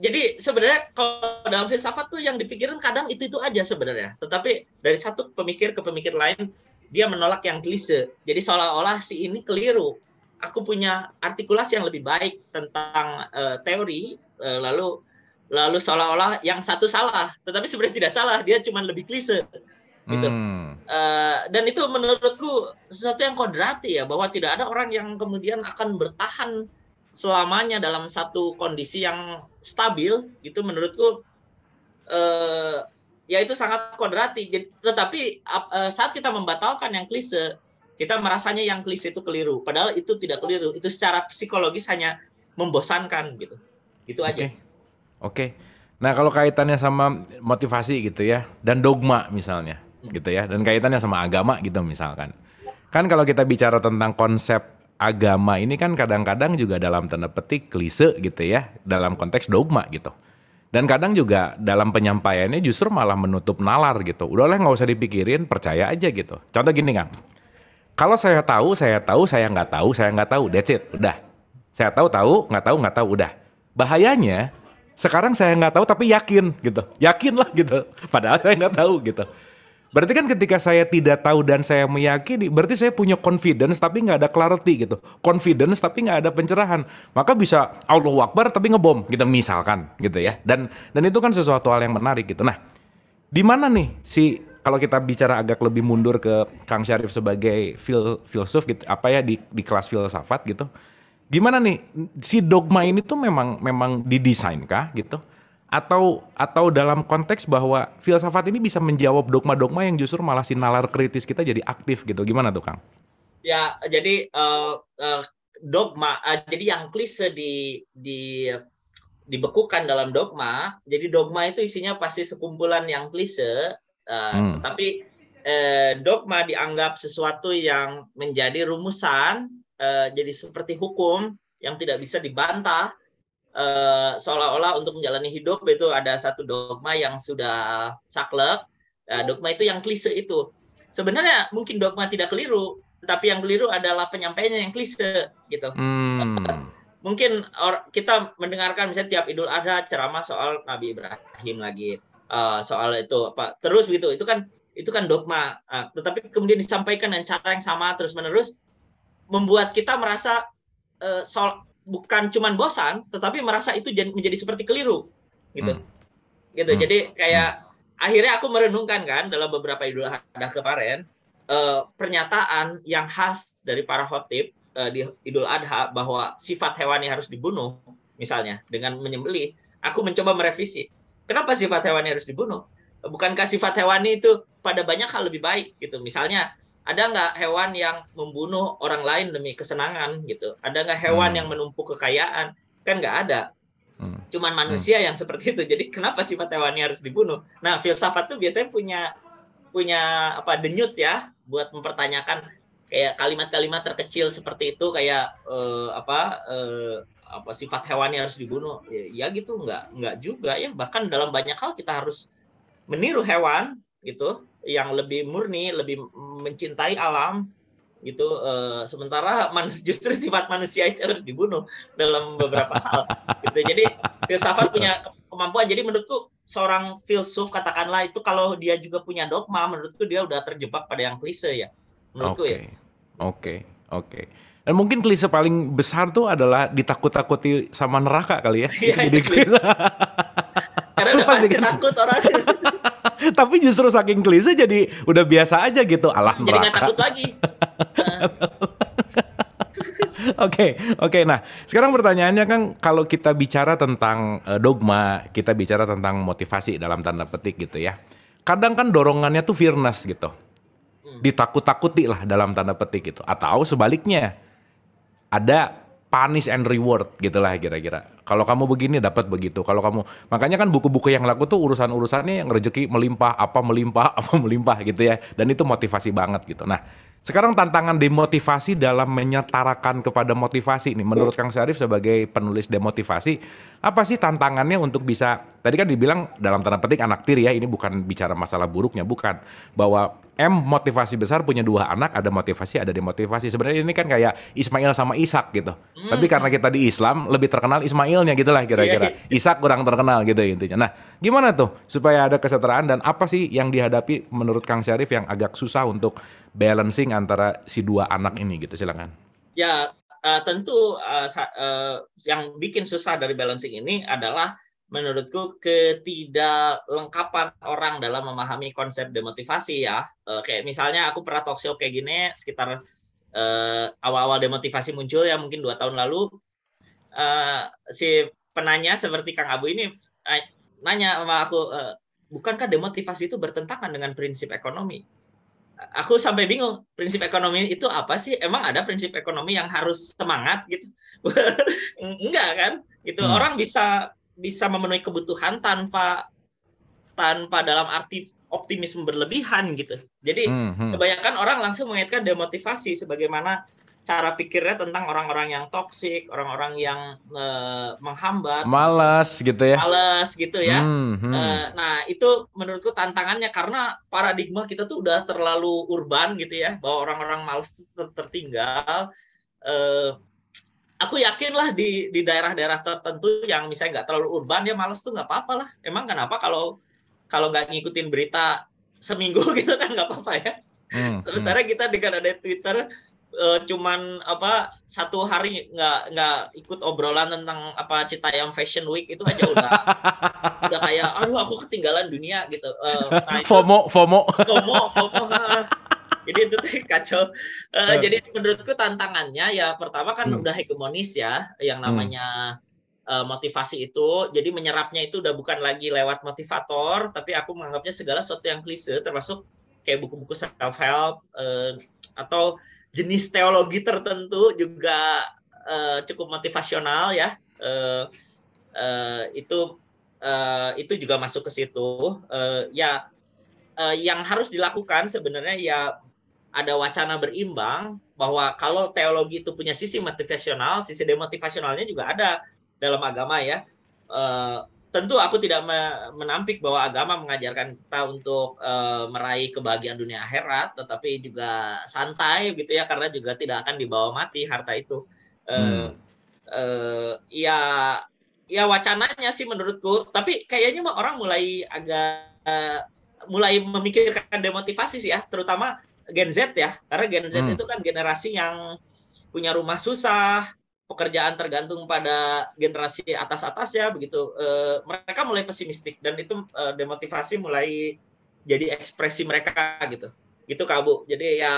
jadi sebenarnya kalau dalam filsafat tuh yang dipikirin kadang itu itu aja sebenarnya. Tetapi dari satu pemikir ke pemikir lain dia menolak yang klise. Jadi seolah-olah si ini keliru. Aku punya artikulasi yang lebih baik tentang uh, teori, uh, lalu lalu seolah-olah yang satu salah, tetapi sebenarnya tidak salah, dia cuma lebih klise. Gitu. Hmm. Uh, dan itu menurutku sesuatu yang kodrati ya, bahwa tidak ada orang yang kemudian akan bertahan selamanya dalam satu kondisi yang stabil. Gitu menurutku. Uh, ya itu sangat kodrati. Tetapi eh, saat kita membatalkan yang klise, kita merasanya yang klise itu keliru. Padahal itu tidak keliru. Itu secara psikologis hanya membosankan gitu. Itu aja. Oke. Okay. okay. Nah kalau kaitannya sama motivasi gitu ya dan dogma misalnya hmm. gitu ya dan kaitannya sama agama gitu misalkan. Kan kalau kita bicara tentang konsep agama ini kan kadang-kadang juga dalam tanda petik klise gitu ya dalam konteks dogma gitu. Dan kadang juga dalam penyampaiannya justru malah menutup nalar gitu. Udah lah nggak usah dipikirin, percaya aja gitu. Contoh gini kan, kalau saya tahu, saya tahu, saya nggak tahu, saya nggak tahu, that's it, udah. Saya tahu, tahu, nggak tahu, nggak tahu, udah. Bahayanya sekarang saya nggak tahu tapi yakin gitu, yakin lah gitu. Padahal saya nggak tahu gitu. Berarti kan ketika saya tidak tahu dan saya meyakini, berarti saya punya confidence tapi nggak ada clarity gitu. Confidence tapi nggak ada pencerahan. Maka bisa Allah Akbar tapi ngebom gitu misalkan gitu ya. Dan dan itu kan sesuatu hal yang menarik gitu. Nah, di mana nih si kalau kita bicara agak lebih mundur ke Kang Syarif sebagai fil, filsuf gitu, apa ya di di kelas filsafat gitu. Gimana nih si dogma ini tuh memang memang didesain kah gitu? atau atau dalam konteks bahwa filsafat ini bisa menjawab dogma-dogma yang justru malah sinalar kritis kita jadi aktif gitu gimana tuh kang? Ya jadi uh, uh, dogma uh, jadi yang klise di di dibekukan dalam dogma jadi dogma itu isinya pasti sekumpulan yang klise uh, hmm. tetapi uh, dogma dianggap sesuatu yang menjadi rumusan uh, jadi seperti hukum yang tidak bisa dibantah Eh, seolah-olah untuk menjalani hidup itu ada satu dogma yang sudah saklek. Uh, dogma itu yang klise itu. Sebenarnya mungkin dogma tidak keliru, tapi yang keliru adalah penyampaiannya yang klise gitu. Hmm. mungkin kita mendengarkan misalnya tiap Idul Adha ceramah soal Nabi Ibrahim lagi uh, soal itu apa terus gitu itu kan itu kan dogma uh, tetapi kemudian disampaikan dengan cara yang sama terus menerus membuat kita merasa uh, eh, soal bukan cuman bosan tetapi merasa itu menjadi seperti keliru gitu hmm. gitu hmm. jadi kayak hmm. akhirnya aku merenungkan kan dalam beberapa idul adha kemarin uh, pernyataan yang khas dari para khotib uh, di idul adha bahwa sifat hewani harus dibunuh misalnya dengan menyembelih aku mencoba merevisi kenapa sifat hewani harus dibunuh bukankah sifat hewani itu pada banyak hal lebih baik gitu misalnya ada nggak hewan yang membunuh orang lain demi kesenangan gitu? Ada nggak hewan hmm. yang menumpuk kekayaan? Kan nggak ada. Hmm. Cuman hmm. manusia hmm. yang seperti itu. Jadi kenapa sifat hewannya harus dibunuh? Nah, filsafat tuh biasanya punya punya apa denyut ya buat mempertanyakan kayak kalimat-kalimat terkecil seperti itu kayak eh, apa eh, apa sifat hewannya harus dibunuh ya, ya gitu nggak nggak juga ya bahkan dalam banyak hal kita harus meniru hewan gitu yang lebih murni, lebih mencintai alam gitu. Uh, sementara justru sifat manusia itu harus dibunuh dalam beberapa hal. Gitu. Jadi filsafat punya kemampuan. Jadi menurutku seorang filsuf katakanlah itu kalau dia juga punya dogma, menurutku dia udah terjebak pada yang klise ya. Menurutku okay. ya. Oke, okay. oke. Okay. Dan mungkin klise paling besar tuh adalah ditakut-takuti sama neraka kali ya. Iya, itu jadi iya, klise. lepas dikit. Takut orang. Tapi justru saking klise jadi udah biasa aja gitu. Alah Jadi nggak takut lagi. Oke, okay, oke. Okay. Nah, sekarang pertanyaannya kan kalau kita bicara tentang eh, dogma, kita bicara tentang motivasi dalam tanda petik gitu ya. Kadang kan dorongannya tuh firnas gitu. Hmm. Ditakut-takuti lah dalam tanda petik gitu. Atau sebaliknya, ada punish and reward gitulah kira-kira. Kalau kamu begini dapat begitu. Kalau kamu makanya kan buku-buku yang laku tuh urusan-urusannya yang rezeki melimpah, apa melimpah, apa melimpah gitu ya. Dan itu motivasi banget gitu. Nah, sekarang tantangan demotivasi dalam menyetarakan kepada motivasi nih, menurut Kang Syarif sebagai penulis demotivasi, apa sih tantangannya untuk bisa? Tadi kan dibilang dalam tanda petik anak tiri ya, ini bukan bicara masalah buruknya, bukan bahwa M motivasi besar punya dua anak, ada motivasi, ada demotivasi. Sebenarnya ini kan kayak Ismail sama Ishak gitu. Hmm. Tapi karena kita di Islam, lebih terkenal Ismailnya gitu lah kira-kira. Iya, iya. Ishak kurang terkenal gitu intinya. Nah, gimana tuh supaya ada kesetaraan dan apa sih yang dihadapi menurut Kang Syarif yang agak susah untuk balancing antara si dua anak ini gitu silakan ya uh, tentu uh, uh, yang bikin susah dari balancing ini adalah menurutku ketidaklengkapan orang dalam memahami konsep demotivasi ya uh, kayak misalnya aku pernah talk show kayak gini sekitar uh, awal-awal demotivasi muncul ya mungkin dua tahun lalu uh, si penanya seperti Kang Abu ini nanya sama aku uh, bukankah demotivasi itu bertentangan dengan prinsip ekonomi aku sampai bingung prinsip ekonomi itu apa sih? Emang ada prinsip ekonomi yang harus semangat gitu? Enggak kan? Gitu hmm. orang bisa bisa memenuhi kebutuhan tanpa tanpa dalam arti optimisme berlebihan gitu. Jadi hmm, hmm. kebanyakan orang langsung mengaitkan demotivasi sebagaimana cara pikirnya tentang orang-orang yang toksik, orang-orang yang uh, menghambat, malas gitu ya. Malas gitu ya. Hmm, eh, hmm. Uh, nah, itu menurutku tantangannya karena paradigma kita tuh udah terlalu urban gitu ya, bahwa orang-orang malas ter tertinggal uh, aku yakin lah di di daerah-daerah tertentu yang misalnya nggak terlalu urban ya malas tuh nggak apa-apa lah. Emang kenapa kalau kalau nggak ngikutin berita seminggu gitu kan nggak apa-apa ya. Hmm, Sementara hmm. kita dengan ada Twitter uh, cuman apa satu hari nggak nggak ikut obrolan tentang apa cita yang Fashion Week itu aja udah udah kayak aduh aku ketinggalan dunia gitu. Uh, nah FOMO FOMO FOMO FOMO. jadi itu tuh kacau. Uh, uh. Jadi menurutku tantangannya ya pertama kan hmm. udah hegemonis ya yang hmm. namanya hmm motivasi itu. Jadi menyerapnya itu udah bukan lagi lewat motivator, tapi aku menganggapnya segala sesuatu yang klise, termasuk kayak buku-buku self help uh, atau jenis teologi tertentu juga uh, cukup motivasional ya. Uh, uh, itu uh, itu juga masuk ke situ. Uh, ya uh, yang harus dilakukan sebenarnya ya ada wacana berimbang bahwa kalau teologi itu punya sisi motivasional, sisi demotivasionalnya juga ada dalam agama ya. Uh, tentu aku tidak menampik bahwa agama mengajarkan kita untuk e, meraih kebahagiaan dunia akhirat, tetapi juga santai gitu ya karena juga tidak akan dibawa mati harta itu. E, hmm. e, ya ya wacananya sih menurutku, tapi kayaknya orang mulai agak e, mulai memikirkan demotivasi sih ya, terutama Gen Z ya, karena Gen Z hmm. itu kan generasi yang punya rumah susah, pekerjaan tergantung pada generasi atas atas ya begitu e, mereka mulai pesimistik dan itu e, demotivasi mulai jadi ekspresi mereka gitu gitu bu jadi ya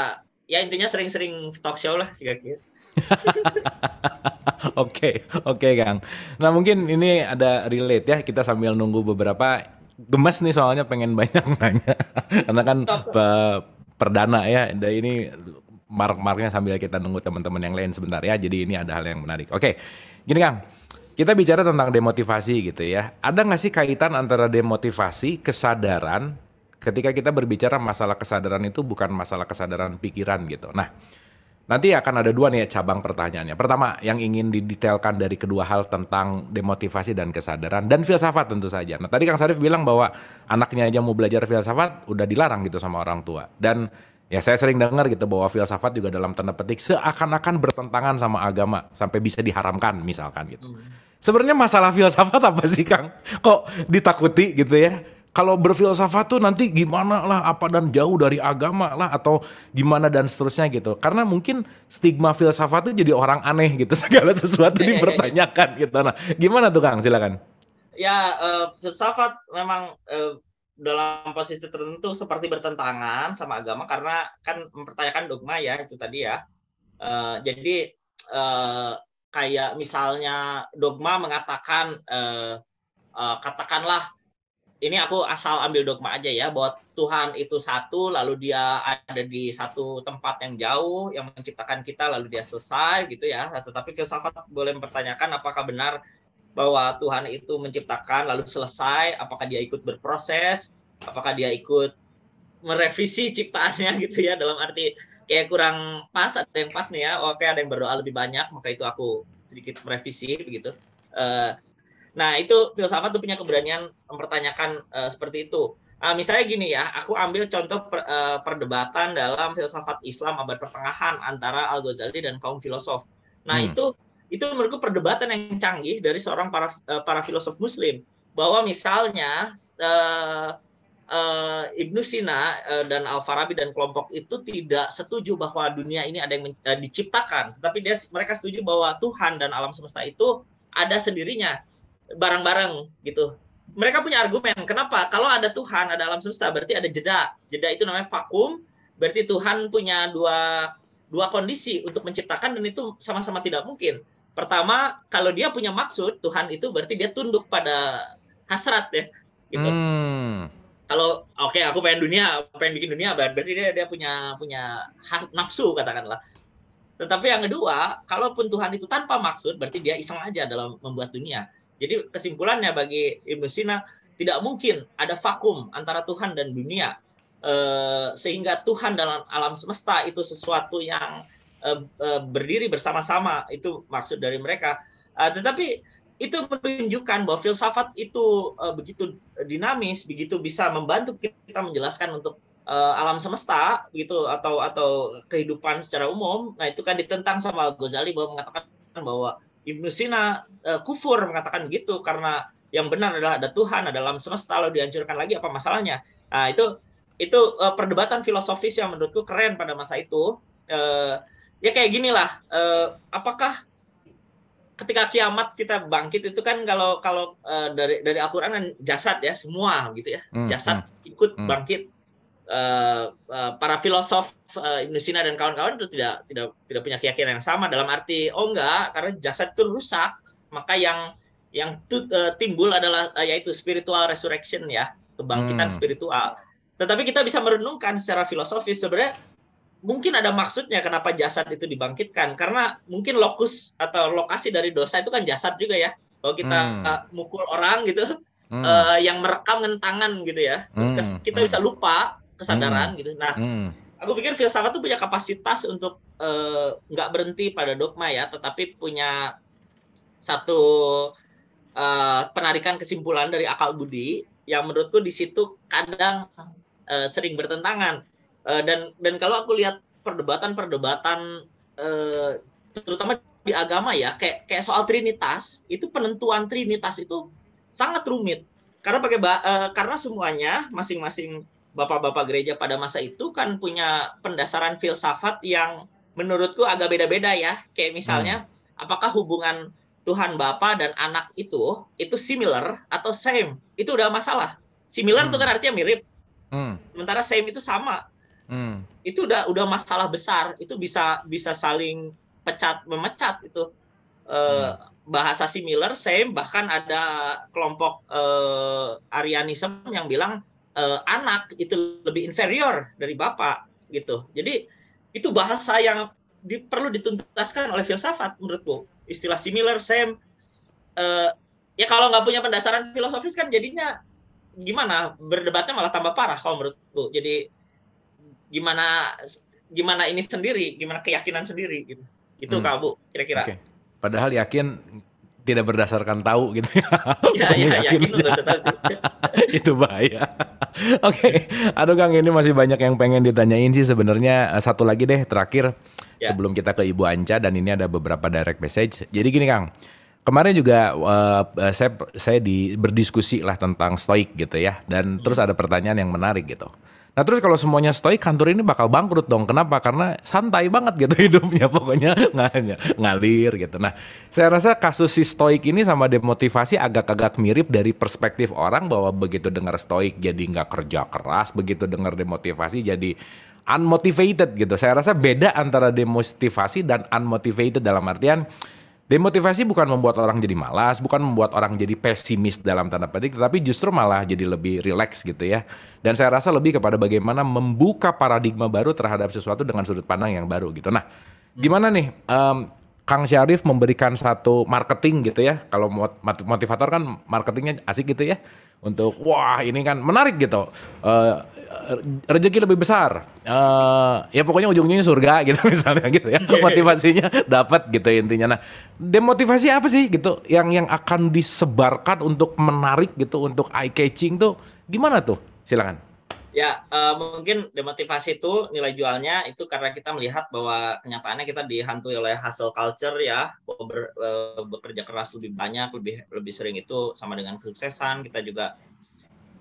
ya intinya sering-sering talk show lah sih gitu Oke, oke Kang. Nah mungkin ini ada relate ya kita sambil nunggu beberapa gemes nih soalnya pengen banyak nanya karena kan perdana ya. Nah, ini mark-marknya sambil kita nunggu teman-teman yang lain sebentar ya. Jadi ini ada hal yang menarik. Oke, gini Kang. Kita bicara tentang demotivasi gitu ya. Ada nggak sih kaitan antara demotivasi, kesadaran, ketika kita berbicara masalah kesadaran itu bukan masalah kesadaran pikiran gitu. Nah, nanti akan ada dua nih cabang pertanyaannya. Pertama, yang ingin didetailkan dari kedua hal tentang demotivasi dan kesadaran dan filsafat tentu saja. Nah, tadi Kang Sarif bilang bahwa anaknya aja mau belajar filsafat udah dilarang gitu sama orang tua. Dan Ya saya sering dengar gitu bahwa filsafat juga dalam tanda petik seakan-akan bertentangan sama agama sampai bisa diharamkan misalkan gitu. Hmm. Sebenarnya masalah filsafat apa sih Kang? Kok ditakuti gitu ya? Kalau berfilsafat tuh nanti gimana lah apa dan jauh dari agama lah atau gimana dan seterusnya gitu. Karena mungkin stigma filsafat tuh jadi orang aneh gitu segala sesuatu iya, iya, iya. dipertanyakan gitu. Nah, gimana tuh Kang? Silakan. Ya uh, filsafat memang uh, dalam posisi tertentu seperti bertentangan sama agama karena kan mempertanyakan dogma ya itu tadi ya. Uh, jadi uh, kayak misalnya dogma mengatakan uh, uh, katakanlah ini aku asal ambil dogma aja ya bahwa Tuhan itu satu lalu dia ada di satu tempat yang jauh yang menciptakan kita lalu dia selesai gitu ya tetapi filsafat boleh mempertanyakan apakah benar bahwa Tuhan itu menciptakan lalu selesai, apakah dia ikut berproses, apakah dia ikut merevisi ciptaannya gitu ya dalam arti kayak kurang pas ada yang pas nih ya oke ada yang berdoa lebih banyak maka itu aku sedikit merevisi begitu eh, nah itu filsafat tuh punya keberanian mempertanyakan eh, seperti itu uh, misalnya gini ya aku ambil contoh eh, perdebatan dalam filsafat Islam abad pertengahan antara Al Ghazali dan kaum filosof nah hmm. itu itu menurutku perdebatan yang canggih dari seorang para eh, para filosof muslim bahwa misalnya uh, uh, Ibnu Sina uh, dan Al Farabi dan kelompok itu tidak setuju bahwa dunia ini ada yang uh, diciptakan, tetapi dia, mereka setuju bahwa Tuhan dan alam semesta itu ada sendirinya bareng-bareng gitu. Mereka punya argumen kenapa kalau ada Tuhan ada alam semesta berarti ada jeda, jeda itu namanya vakum, berarti Tuhan punya dua dua kondisi untuk menciptakan dan itu sama-sama tidak mungkin. Pertama, kalau dia punya maksud Tuhan itu berarti dia tunduk pada hasrat ya, gitu. Hmm. Kalau oke okay, aku pengen dunia, pengen bikin dunia, berarti dia dia punya punya has, nafsu katakanlah. Tetapi yang kedua, kalaupun Tuhan itu tanpa maksud, berarti dia iseng aja dalam membuat dunia. Jadi kesimpulannya bagi Ibnu Sina, tidak mungkin ada vakum antara Tuhan dan dunia. Eh, sehingga Tuhan dalam alam semesta itu sesuatu yang Eh, eh, berdiri bersama-sama itu maksud dari mereka eh, tetapi itu menunjukkan bahwa filsafat itu begitu dinamis begitu bisa membantu kita menjelaskan untuk alam semesta gitu atau atau kehidupan secara umum nah itu kan ditentang sama Ghazali bahwa mengatakan bahwa Ibnu Sina kufur mengatakan gitu karena yang benar adalah ada Tuhan ada alam semesta lalu dihancurkan lagi apa masalahnya nah itu itu perdebatan filosofis yang menurutku keren pada masa itu ya kayak gini lah uh, eh, apakah ketika kiamat kita bangkit itu kan kalau kalau uh, dari dari Al-Qur'an kan jasad ya semua gitu ya. Hmm, jasad hmm, ikut hmm. bangkit. Uh, uh, para filosof uh, Ibn Sina dan kawan-kawan itu tidak tidak tidak punya keyakinan yang sama dalam arti oh enggak karena jasad itu rusak, maka yang yang tu, uh, timbul adalah uh, yaitu spiritual resurrection ya, kebangkitan hmm. spiritual. Tetapi kita bisa merenungkan secara filosofis sebenarnya mungkin ada maksudnya kenapa jasad itu dibangkitkan karena mungkin lokus atau lokasi dari dosa itu kan jasad juga ya kalau kita hmm. uh, mukul orang gitu hmm. uh, yang merekam dengan tangan gitu ya hmm. Kes, kita hmm. bisa lupa kesadaran hmm. gitu nah hmm. aku pikir filsafat itu punya kapasitas untuk eh, nggak uh, berhenti pada dogma ya tetapi punya satu uh, penarikan kesimpulan dari akal budi yang menurutku di situ kadang uh, sering bertentangan Eh, dan dan kalau aku lihat perdebatan-perdebatan uh, terutama di agama ya kayak kayak soal trinitas itu penentuan trinitas itu sangat rumit karena pakai uh, karena semuanya masing-masing bapak-bapak gereja pada masa itu kan punya pendasaran filsafat yang menurutku agak beda-beda ya kayak misalnya hmm. apakah hubungan Tuhan Bapa dan anak itu itu similar atau same itu udah masalah similar hmm. itu kan artinya mirip hmm. sementara same itu sama Hmm. Itu udah udah masalah besar. Itu bisa bisa saling pecat memecat itu. uh, hmm. Bahasa similar, same. Bahkan ada kelompok uh, Arianism yang bilang uh, anak itu lebih inferior dari bapak gitu. Jadi itu bahasa yang di, perlu dituntaskan oleh filsafat menurutku. Istilah similar, same. uh, ya kalau nggak punya pendasaran filosofis kan jadinya gimana berdebatnya malah tambah parah kalau menurutku jadi gimana gimana ini sendiri, gimana keyakinan sendiri gitu. Itu hmm. Kak Bu kira-kira. Okay. Padahal yakin tidak berdasarkan tahu gitu ya. ya, ya yakin, yakin itu bahaya. Oke, okay. aduh Kang ini masih banyak yang pengen ditanyain sih sebenarnya eh, satu lagi deh terakhir ya. sebelum kita ke Ibu Anca dan ini ada beberapa direct message. Jadi gini Kang, kemarin juga uh, saya saya di berdiskusi lah tentang stoik gitu ya dan hmm. terus ada pertanyaan yang menarik gitu. Uh, Nah terus kalau semuanya stoik kantor ini bakal bangkrut dong. Kenapa? Karena santai banget gitu hidupnya pokoknya ng ngalir gitu. Nah saya rasa kasus si stoik ini sama demotivasi agak-agak mirip dari perspektif orang bahwa begitu dengar stoik jadi nggak kerja keras, begitu dengar demotivasi jadi unmotivated gitu. Saya rasa beda antara demotivasi dan unmotivated dalam artian Demotivasi bukan membuat orang jadi malas, bukan membuat orang jadi pesimis dalam tanda petik, tetapi justru malah jadi lebih rileks gitu ya. Dan saya rasa lebih kepada bagaimana membuka paradigma baru terhadap sesuatu dengan sudut pandang yang baru gitu. Nah, gimana nih um, Kang Syarif memberikan satu marketing gitu ya. Kalau motivator kan marketingnya asik gitu ya untuk wah ini kan menarik gitu. Uh, rezeki lebih besar. Uh, ya pokoknya ujung-ujungnya surga gitu misalnya gitu ya. Iya. Motivasinya dapat gitu intinya. Nah, demotivasi apa sih gitu yang yang akan disebarkan untuk menarik gitu untuk eye catching tuh gimana tuh? Silakan. Ya, uh, mungkin demotivasi itu nilai jualnya itu karena kita melihat bahwa kenyataannya kita dihantui oleh hustle culture ya, ber, uh, bekerja keras lebih banyak, lebih lebih sering itu sama dengan kesuksesan. Kita juga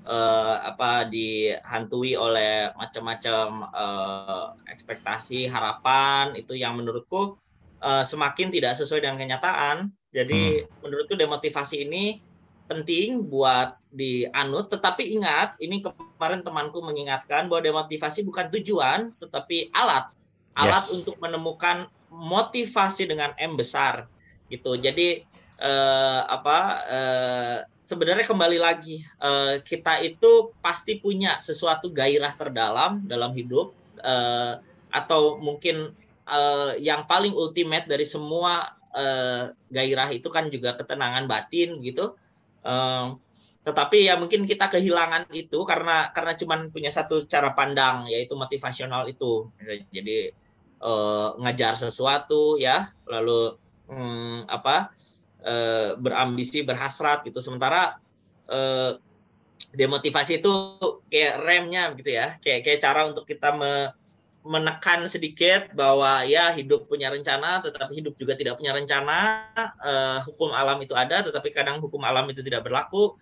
uh, apa dihantui oleh macam-macam uh, ekspektasi, harapan itu yang menurutku uh, semakin tidak sesuai dengan kenyataan. Jadi hmm. menurutku demotivasi ini penting buat dianut, tetapi ingat ini ke kemarin temanku mengingatkan bahwa demotivasi bukan tujuan, tetapi alat. Alat yes. untuk menemukan motivasi dengan M besar gitu. Jadi eh, apa eh, sebenarnya kembali lagi eh, kita itu pasti punya sesuatu gairah terdalam dalam hidup eh, atau mungkin eh, yang paling ultimate dari semua eh, gairah itu kan juga ketenangan batin gitu. Eh, tetapi ya mungkin kita kehilangan itu karena karena cuman punya satu cara pandang yaitu motivasional itu jadi eh, ngajar sesuatu ya lalu hmm, apa eh, berambisi berhasrat gitu sementara eh, demotivasi itu kayak remnya gitu ya kayak kayak cara untuk kita me, menekan sedikit bahwa ya hidup punya rencana tetapi hidup juga tidak punya rencana eh, hukum alam itu ada tetapi kadang hukum alam itu tidak berlaku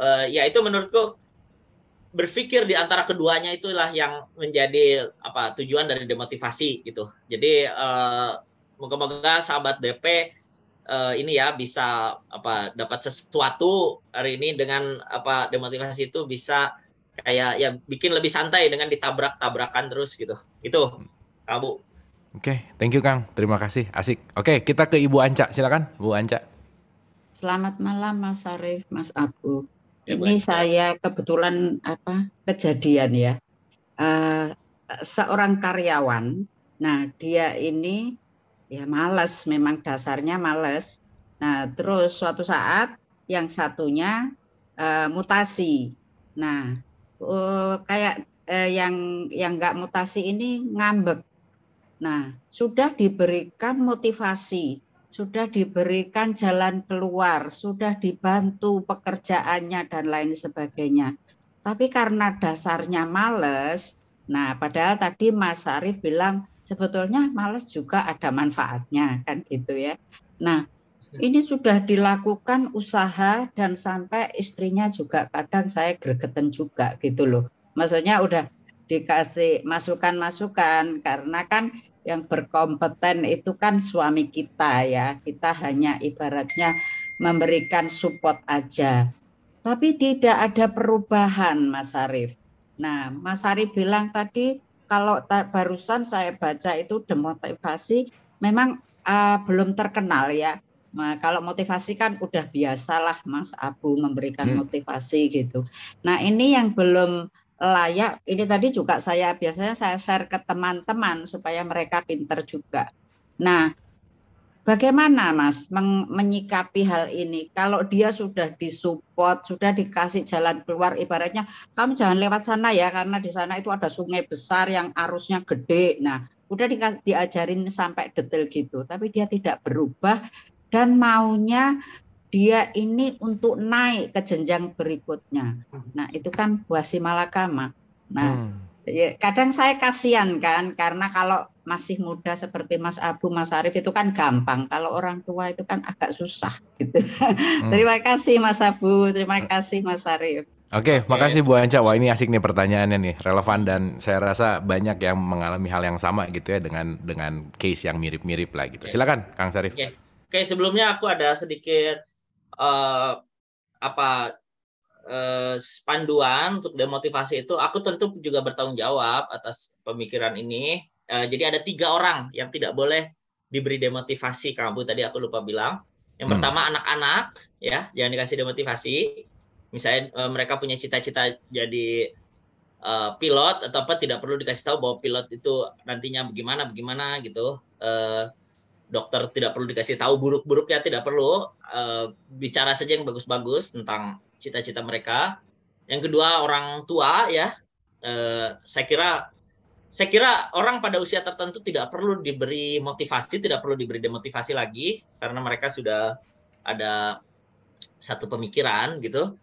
uh, ya itu menurutku berpikir di antara keduanya itulah yang menjadi apa tujuan dari demotivasi gitu. Jadi uh, moga-moga sahabat DP uh, eh, ini ya bisa apa dapat sesuatu hari ini dengan apa demotivasi itu bisa kayak ya bikin lebih santai dengan ditabrak-tabrakan terus gitu. Itu Abu. Oke, okay, thank you Kang. Terima kasih. Asik. Oke, okay, kita ke Ibu Anca. Silakan, Bu Anca. Selamat malam Mas Arif, Mas Abu. Ya, ini saya kebetulan apa kejadian ya. Uh, seorang karyawan, nah dia ini ya males, memang dasarnya males. Nah terus suatu saat yang satunya uh, mutasi. Nah uh, kayak uh, yang yang nggak mutasi ini ngambek. Nah sudah diberikan motivasi sudah diberikan jalan keluar, sudah dibantu pekerjaannya dan lain sebagainya. Tapi karena dasarnya males, nah padahal tadi Mas Arief bilang sebetulnya males juga ada manfaatnya kan gitu ya. Nah, ini sudah dilakukan usaha dan sampai istrinya juga kadang saya gregetan juga gitu loh. Maksudnya udah dikasih masukan-masukan karena kan yang berkompeten itu kan suami kita ya. Kita hanya ibaratnya memberikan support aja. Tapi tidak ada perubahan Mas Arif. Nah, Mas Arif bilang tadi kalau barusan saya baca itu demotivasi memang uh, belum terkenal ya. Nah, kalau motivasi kan udah biasalah Mas Abu memberikan hmm. motivasi gitu. Nah, ini yang belum layak. Ini tadi juga saya biasanya saya share ke teman-teman supaya mereka pinter juga. Nah, bagaimana Mas menyikapi hal ini? Kalau dia sudah disupport, sudah dikasih jalan keluar, ibaratnya kamu jangan lewat sana ya karena di sana itu ada sungai besar yang arusnya gede. Nah, udah di, diajarin sampai detail gitu, tapi dia tidak berubah dan maunya dia ini untuk naik ke jenjang berikutnya. Hmm. Nah, itu kan buah si malakama. Nah, hmm. ya, kadang saya kasihan kan karena kalau masih muda seperti Mas Abu, Mas Arif itu kan gampang. Kalau orang tua itu kan agak susah gitu. Hmm. terima kasih Mas Abu, terima hmm. kasih Mas Arif. Oke, okay, makasih Bu Anca. Wah ini asik nih pertanyaannya nih, relevan dan saya rasa banyak yang mengalami hal yang sama gitu ya dengan dengan case yang mirip-mirip lah gitu. Silakan, Kang Sarif. Oke, okay. okay, sebelumnya aku ada sedikit uh, apa uh, panduan untuk demotivasi itu, aku tentu juga bertanggung jawab atas pemikiran ini. Uh, jadi ada tiga orang yang tidak boleh diberi demotivasi kamu tadi aku lupa bilang. Yang hmm. pertama anak-anak ya, jangan dikasih demotivasi. Misalnya uh, mereka punya cita-cita jadi uh, pilot atau apa tidak perlu dikasih tahu bahwa pilot itu nantinya bagaimana bagaimana gitu. Uh, dokter tidak perlu dikasih tahu buruk-buruknya tidak perlu uh, bicara saja yang bagus-bagus tentang cita-cita mereka yang kedua orang tua ya uh, saya kira saya kira orang pada usia tertentu tidak perlu diberi motivasi tidak perlu diberi demotivasi lagi karena mereka sudah ada satu pemikiran gitu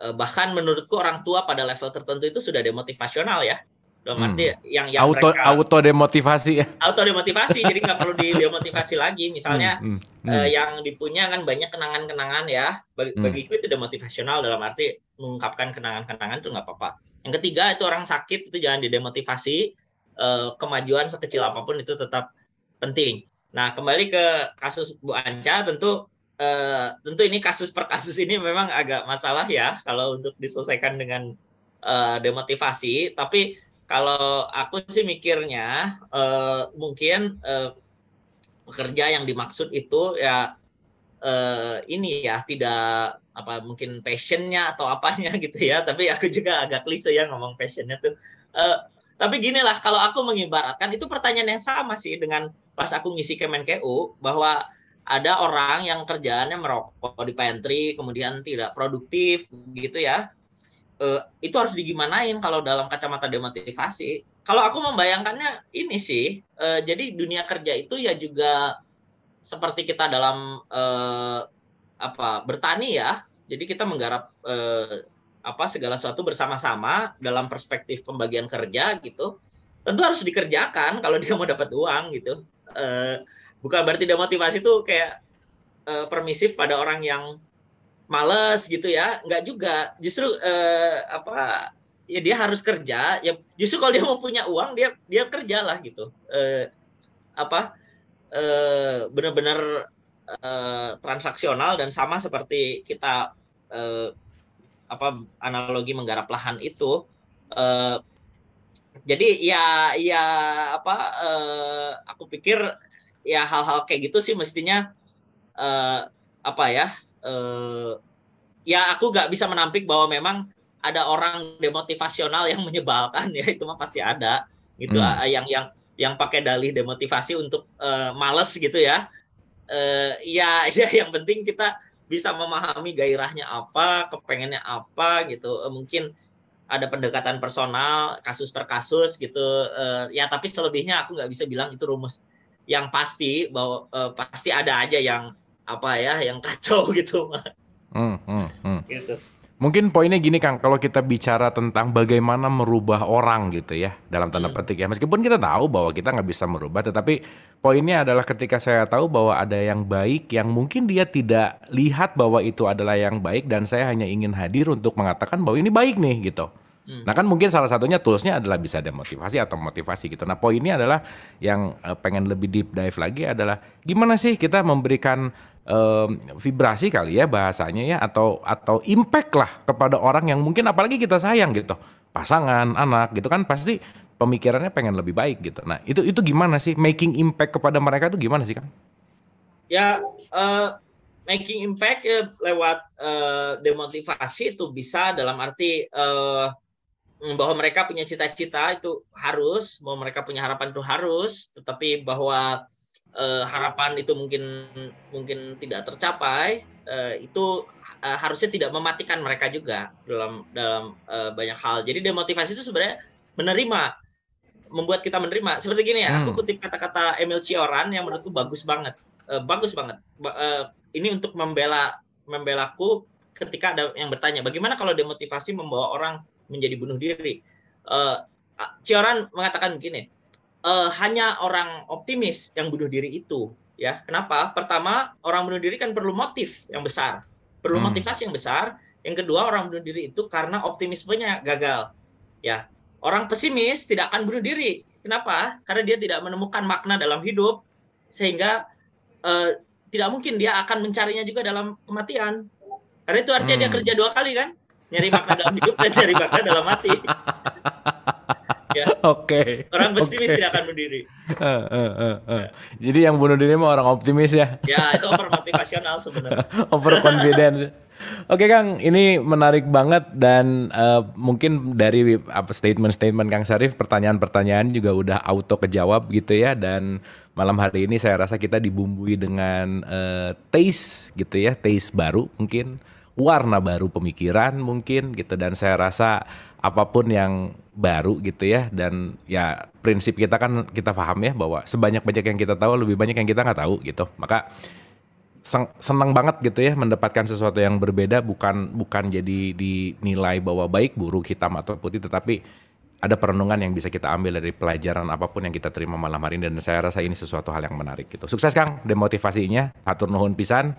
uh, bahkan menurutku orang tua pada level tertentu itu sudah demotivasional ya dalam hmm. arti yang yang auto mereka, auto demotivasi ya. Auto demotivasi jadi nggak perlu di demotivasi lagi. Misalnya hmm. Hmm. Uh, yang dipunya kan banyak kenangan-kenangan ya. Hmm. bagi hmm. Bagiku itu demotivasional dalam arti mengungkapkan kenangan-kenangan itu nggak apa-apa. Yang ketiga itu orang sakit itu jangan didemotivasi. uh, kemajuan sekecil apapun itu tetap penting. Nah kembali ke kasus Bu Anca tentu uh, tentu ini kasus per kasus ini memang agak masalah ya kalau untuk diselesaikan dengan demotivasi. Tapi kalau aku sih mikirnya uh, mungkin uh, pekerja yang dimaksud itu ya uh, ini ya tidak apa mungkin passionnya atau apanya gitu ya tapi aku juga agak klise ya ngomong passionnya tuh uh, tapi gini lah kalau aku mengibaratkan itu pertanyaan yang sama sih dengan pas aku ngisi Kemenkeu bahwa ada orang yang kerjaannya merokok di pantry kemudian tidak produktif gitu ya uh, itu harus digimanain kalau dalam kacamata demotivasi. Kalau aku membayangkannya ini sih, uh, jadi dunia kerja itu ya juga seperti kita dalam uh, apa bertani ya. Jadi kita menggarap uh, apa segala sesuatu bersama-sama dalam perspektif pembagian kerja gitu. Tentu harus dikerjakan kalau dia mau dapat uang gitu. Uh, bukan berarti demotivasi itu kayak uh, permisif pada orang yang males gitu ya nggak juga justru eh, apa ya dia harus kerja ya justru kalau dia mau punya uang dia dia kerja lah gitu eh, apa eh, benar-benar eh, transaksional dan sama seperti kita eh, apa analogi menggarap lahan itu eh, jadi ya ya apa eh, aku pikir ya hal-hal kayak gitu sih mestinya eh, apa ya uh, ya aku nggak bisa menampik bahwa memang ada orang demotivasional yang menyebalkan ya itu mah pasti ada gitu hmm. Ah, yang yang yang pakai dalih demotivasi untuk uh, males gitu ya uh, ya ya yang penting kita bisa memahami gairahnya apa kepengennya apa gitu uh, mungkin ada pendekatan personal kasus per kasus gitu uh, ya tapi selebihnya aku nggak bisa bilang itu rumus yang pasti bahwa uh, pasti ada aja yang apa ya yang kacau gitu hmm, hmm, hmm. gitu mungkin poinnya gini kang kalau kita bicara tentang bagaimana merubah orang gitu ya dalam tanda hmm. petik ya meskipun kita tahu bahwa kita nggak bisa merubah tetapi poinnya adalah ketika saya tahu bahwa ada yang baik yang mungkin dia tidak lihat bahwa itu adalah yang baik dan saya hanya ingin hadir untuk mengatakan bahwa ini baik nih gitu hmm. Nah kan mungkin salah satunya toolsnya adalah bisa ada motivasi atau motivasi gitu. Nah poinnya adalah yang eh, pengen lebih deep dive lagi adalah gimana sih kita memberikan um, vibrasi kali ya bahasanya ya atau atau impact lah kepada orang yang mungkin apalagi kita sayang gitu pasangan anak gitu kan pasti pemikirannya pengen lebih baik gitu nah itu itu gimana sih making impact kepada mereka itu gimana sih kan ya uh, making impact ya, lewat uh, demotivasi itu bisa dalam arti uh, bahwa mereka punya cita-cita itu harus, bahwa mereka punya harapan itu harus, tetapi bahwa uh, harapan itu mungkin mungkin tidak tercapai uh, itu uh, harusnya tidak mematikan mereka juga dalam dalam uh, banyak hal jadi demotivasi itu sebenarnya menerima membuat kita menerima seperti gini ya hmm. aku kutip kata-kata Emil Cioran yang menurutku bagus banget uh, bagus banget ba uh, ini untuk membela membelaku ketika ada yang bertanya bagaimana kalau demotivasi membawa orang menjadi bunuh diri uh, Cioran mengatakan begini uh, hanya orang optimis yang bunuh diri itu ya kenapa pertama orang bunuh diri kan perlu motif yang besar perlu hmm. motivasi yang besar yang kedua orang bunuh diri itu karena optimismenya gagal ya orang pesimis tidak akan bunuh diri kenapa karena dia tidak menemukan makna dalam hidup sehingga uh, tidak mungkin dia akan mencarinya juga dalam kematian karena itu artinya hmm. dia kerja dua kali kan nyari makna dalam hidup dan nyari makna dalam mati Oke. Okay. Orang pesimis okay. tidak akan bunuh diri. Uh, uh, uh, uh. Ya. Jadi yang bunuh diri mah orang optimis ya. Ya, itu over motivational sebenarnya. over confidence. Oke Kang, ini menarik banget dan uh, mungkin dari apa statement-statement Kang Sarif, pertanyaan-pertanyaan juga udah auto kejawab gitu ya dan malam hari ini saya rasa kita dibumbui dengan uh, taste gitu ya, taste baru mungkin warna baru pemikiran mungkin gitu dan saya rasa apapun yang baru gitu ya dan ya prinsip kita kan kita paham ya bahwa sebanyak banyak yang kita tahu lebih banyak yang kita nggak tahu gitu maka senang banget gitu ya mendapatkan sesuatu yang berbeda bukan bukan jadi dinilai bahwa baik buruk hitam atau putih tetapi ada perenungan yang bisa kita ambil dari pelajaran apapun yang kita terima malam hari ini dan saya rasa ini sesuatu hal yang menarik gitu sukses Kang demotivasinya atur nuhun pisan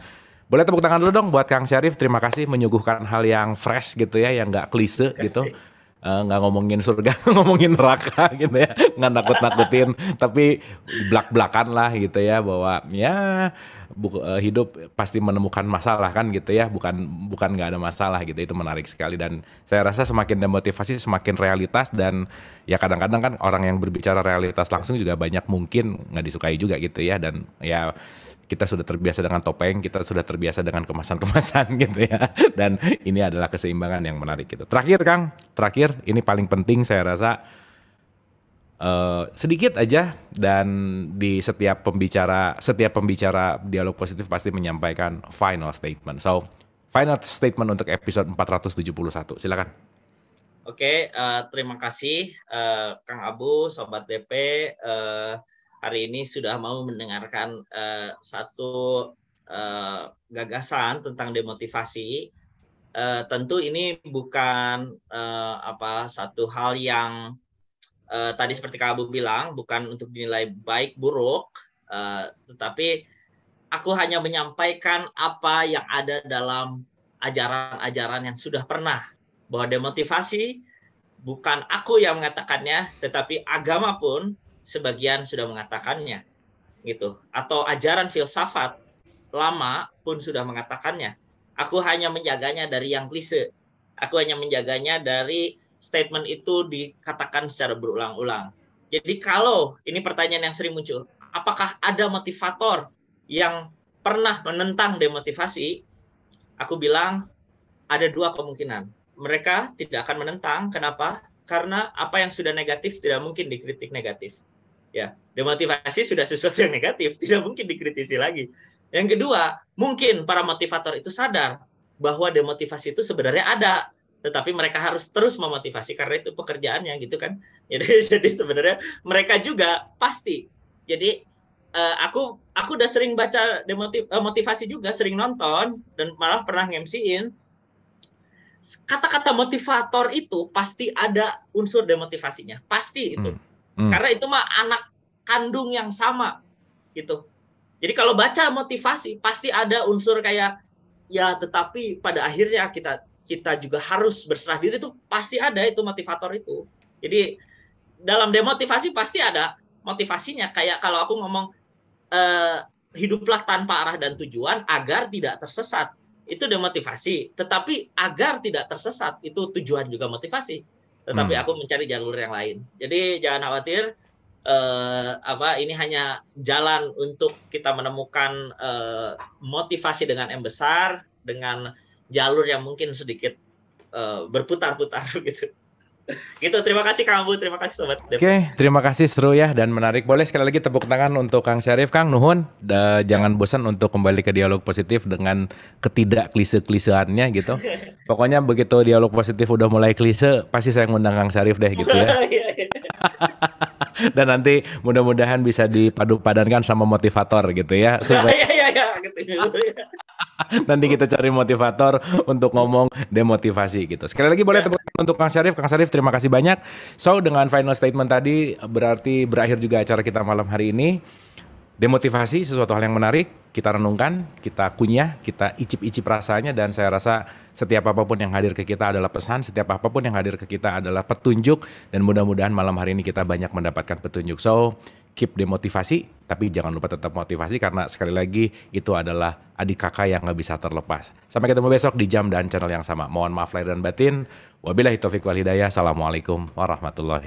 boleh tepuk tangan dulu dong buat Kang Syarif terima kasih menyuguhkan hal yang fresh gitu ya yang nggak klise gitu kasih Eh, nggak uh, ngomongin surga ngomongin neraka gitu ya nggak takut nakutin tapi belak belakan lah gitu ya bahwa ya bu, uh, eh, hidup pasti menemukan masalah kan gitu ya bukan bukan nggak ada masalah gitu itu menarik sekali dan saya rasa semakin demotivasi semakin realitas dan ya kadang-kadang kan orang yang berbicara realitas langsung juga banyak mungkin nggak disukai juga gitu ya dan ya kita sudah terbiasa dengan topeng, kita sudah terbiasa dengan kemasan-kemasan gitu ya. Dan ini adalah keseimbangan yang menarik gitu. Terakhir Kang, terakhir ini paling penting saya rasa uh, sedikit aja dan di setiap pembicara setiap pembicara dialog positif pasti menyampaikan final statement. So, final statement untuk episode 471. Silakan. Oke, okay, uh, eh, terima kasih uh, Kang Abu, sobat DP uh, hari ini sudah mau mendengarkan uh, satu uh, gagasan tentang demotivasi. Uh, tentu ini bukan uh, apa satu hal yang uh, tadi seperti Kak Abu bilang bukan untuk dinilai baik buruk, uh, tetapi aku hanya menyampaikan apa yang ada dalam ajaran-ajaran yang sudah pernah bahwa demotivasi bukan aku yang mengatakannya, tetapi agama pun sebagian sudah mengatakannya gitu atau ajaran filsafat lama pun sudah mengatakannya aku hanya menjaganya dari yang klise aku hanya menjaganya dari statement itu dikatakan secara berulang-ulang jadi kalau ini pertanyaan yang sering muncul apakah ada motivator yang pernah menentang demotivasi aku bilang ada dua kemungkinan mereka tidak akan menentang kenapa karena apa yang sudah negatif tidak mungkin dikritik negatif Ya, demotivasi sudah sesuatu yang negatif, tidak mungkin dikritisi lagi. Yang kedua, mungkin para motivator itu sadar bahwa demotivasi itu sebenarnya ada, tetapi mereka harus terus memotivasi karena itu pekerjaannya gitu kan. Jadi jadi sebenarnya mereka juga pasti. Jadi eh, aku aku udah sering baca demotivasi eh, juga, sering nonton dan malah pernah ngemsiin. Kata-kata motivator itu pasti ada unsur demotivasinya, pasti itu. Hmm Hmm. Karena itu mah anak kandung yang sama gitu. Jadi kalau baca motivasi pasti ada unsur kayak ya tetapi pada akhirnya kita kita juga harus berserah diri itu pasti ada itu motivator itu. Jadi dalam demotivasi pasti ada motivasinya kayak kalau aku ngomong eh, hiduplah tanpa arah dan tujuan agar tidak tersesat. Itu demotivasi, tetapi agar tidak tersesat itu tujuan juga motivasi tetapi hmm. aku mencari jalur yang lain. Jadi jangan khawatir eh, apa ini hanya jalan untuk kita menemukan eh, motivasi dengan M besar dengan jalur yang mungkin sedikit eh, berputar-putar gitu gitu terima kasih kamu terima kasih sobat oke okay, terima kasih seru ya dan menarik boleh sekali lagi tepuk tangan untuk Kang Syarif Kang Nuhun da, jangan bosan untuk kembali ke dialog positif dengan ketidak klise kliseannya gitu pokoknya begitu dialog positif udah mulai klise pasti saya ngundang Kang Syarif deh gitu ya oh, iya, iya. dan nanti mudah-mudahan bisa dipadu padankan sama motivator gitu ya supaya iya, gitu Nanti kita cari motivator untuk ngomong demotivasi gitu. Sekali lagi boleh ya. tepuk tangan untuk Kang Syarif. Kang Syarif terima kasih banyak. So dengan final statement tadi berarti berakhir juga acara kita malam hari ini. Demotivasi sesuatu hal yang menarik, kita renungkan, kita kunyah, kita icip-icip rasanya dan saya rasa setiap apapun yang hadir ke kita adalah pesan, setiap apapun yang hadir ke kita adalah petunjuk dan mudah-mudahan malam hari ini kita banyak mendapatkan petunjuk. So, keep demotivasi, tapi jangan lupa tetap motivasi karena sekali lagi itu adalah adik kakak yang nggak bisa terlepas. Sampai ketemu besok di jam dan channel yang sama. Mohon maaf lahir dan batin. Wabillahi taufiq wal hidayah. Assalamualaikum warahmatullahi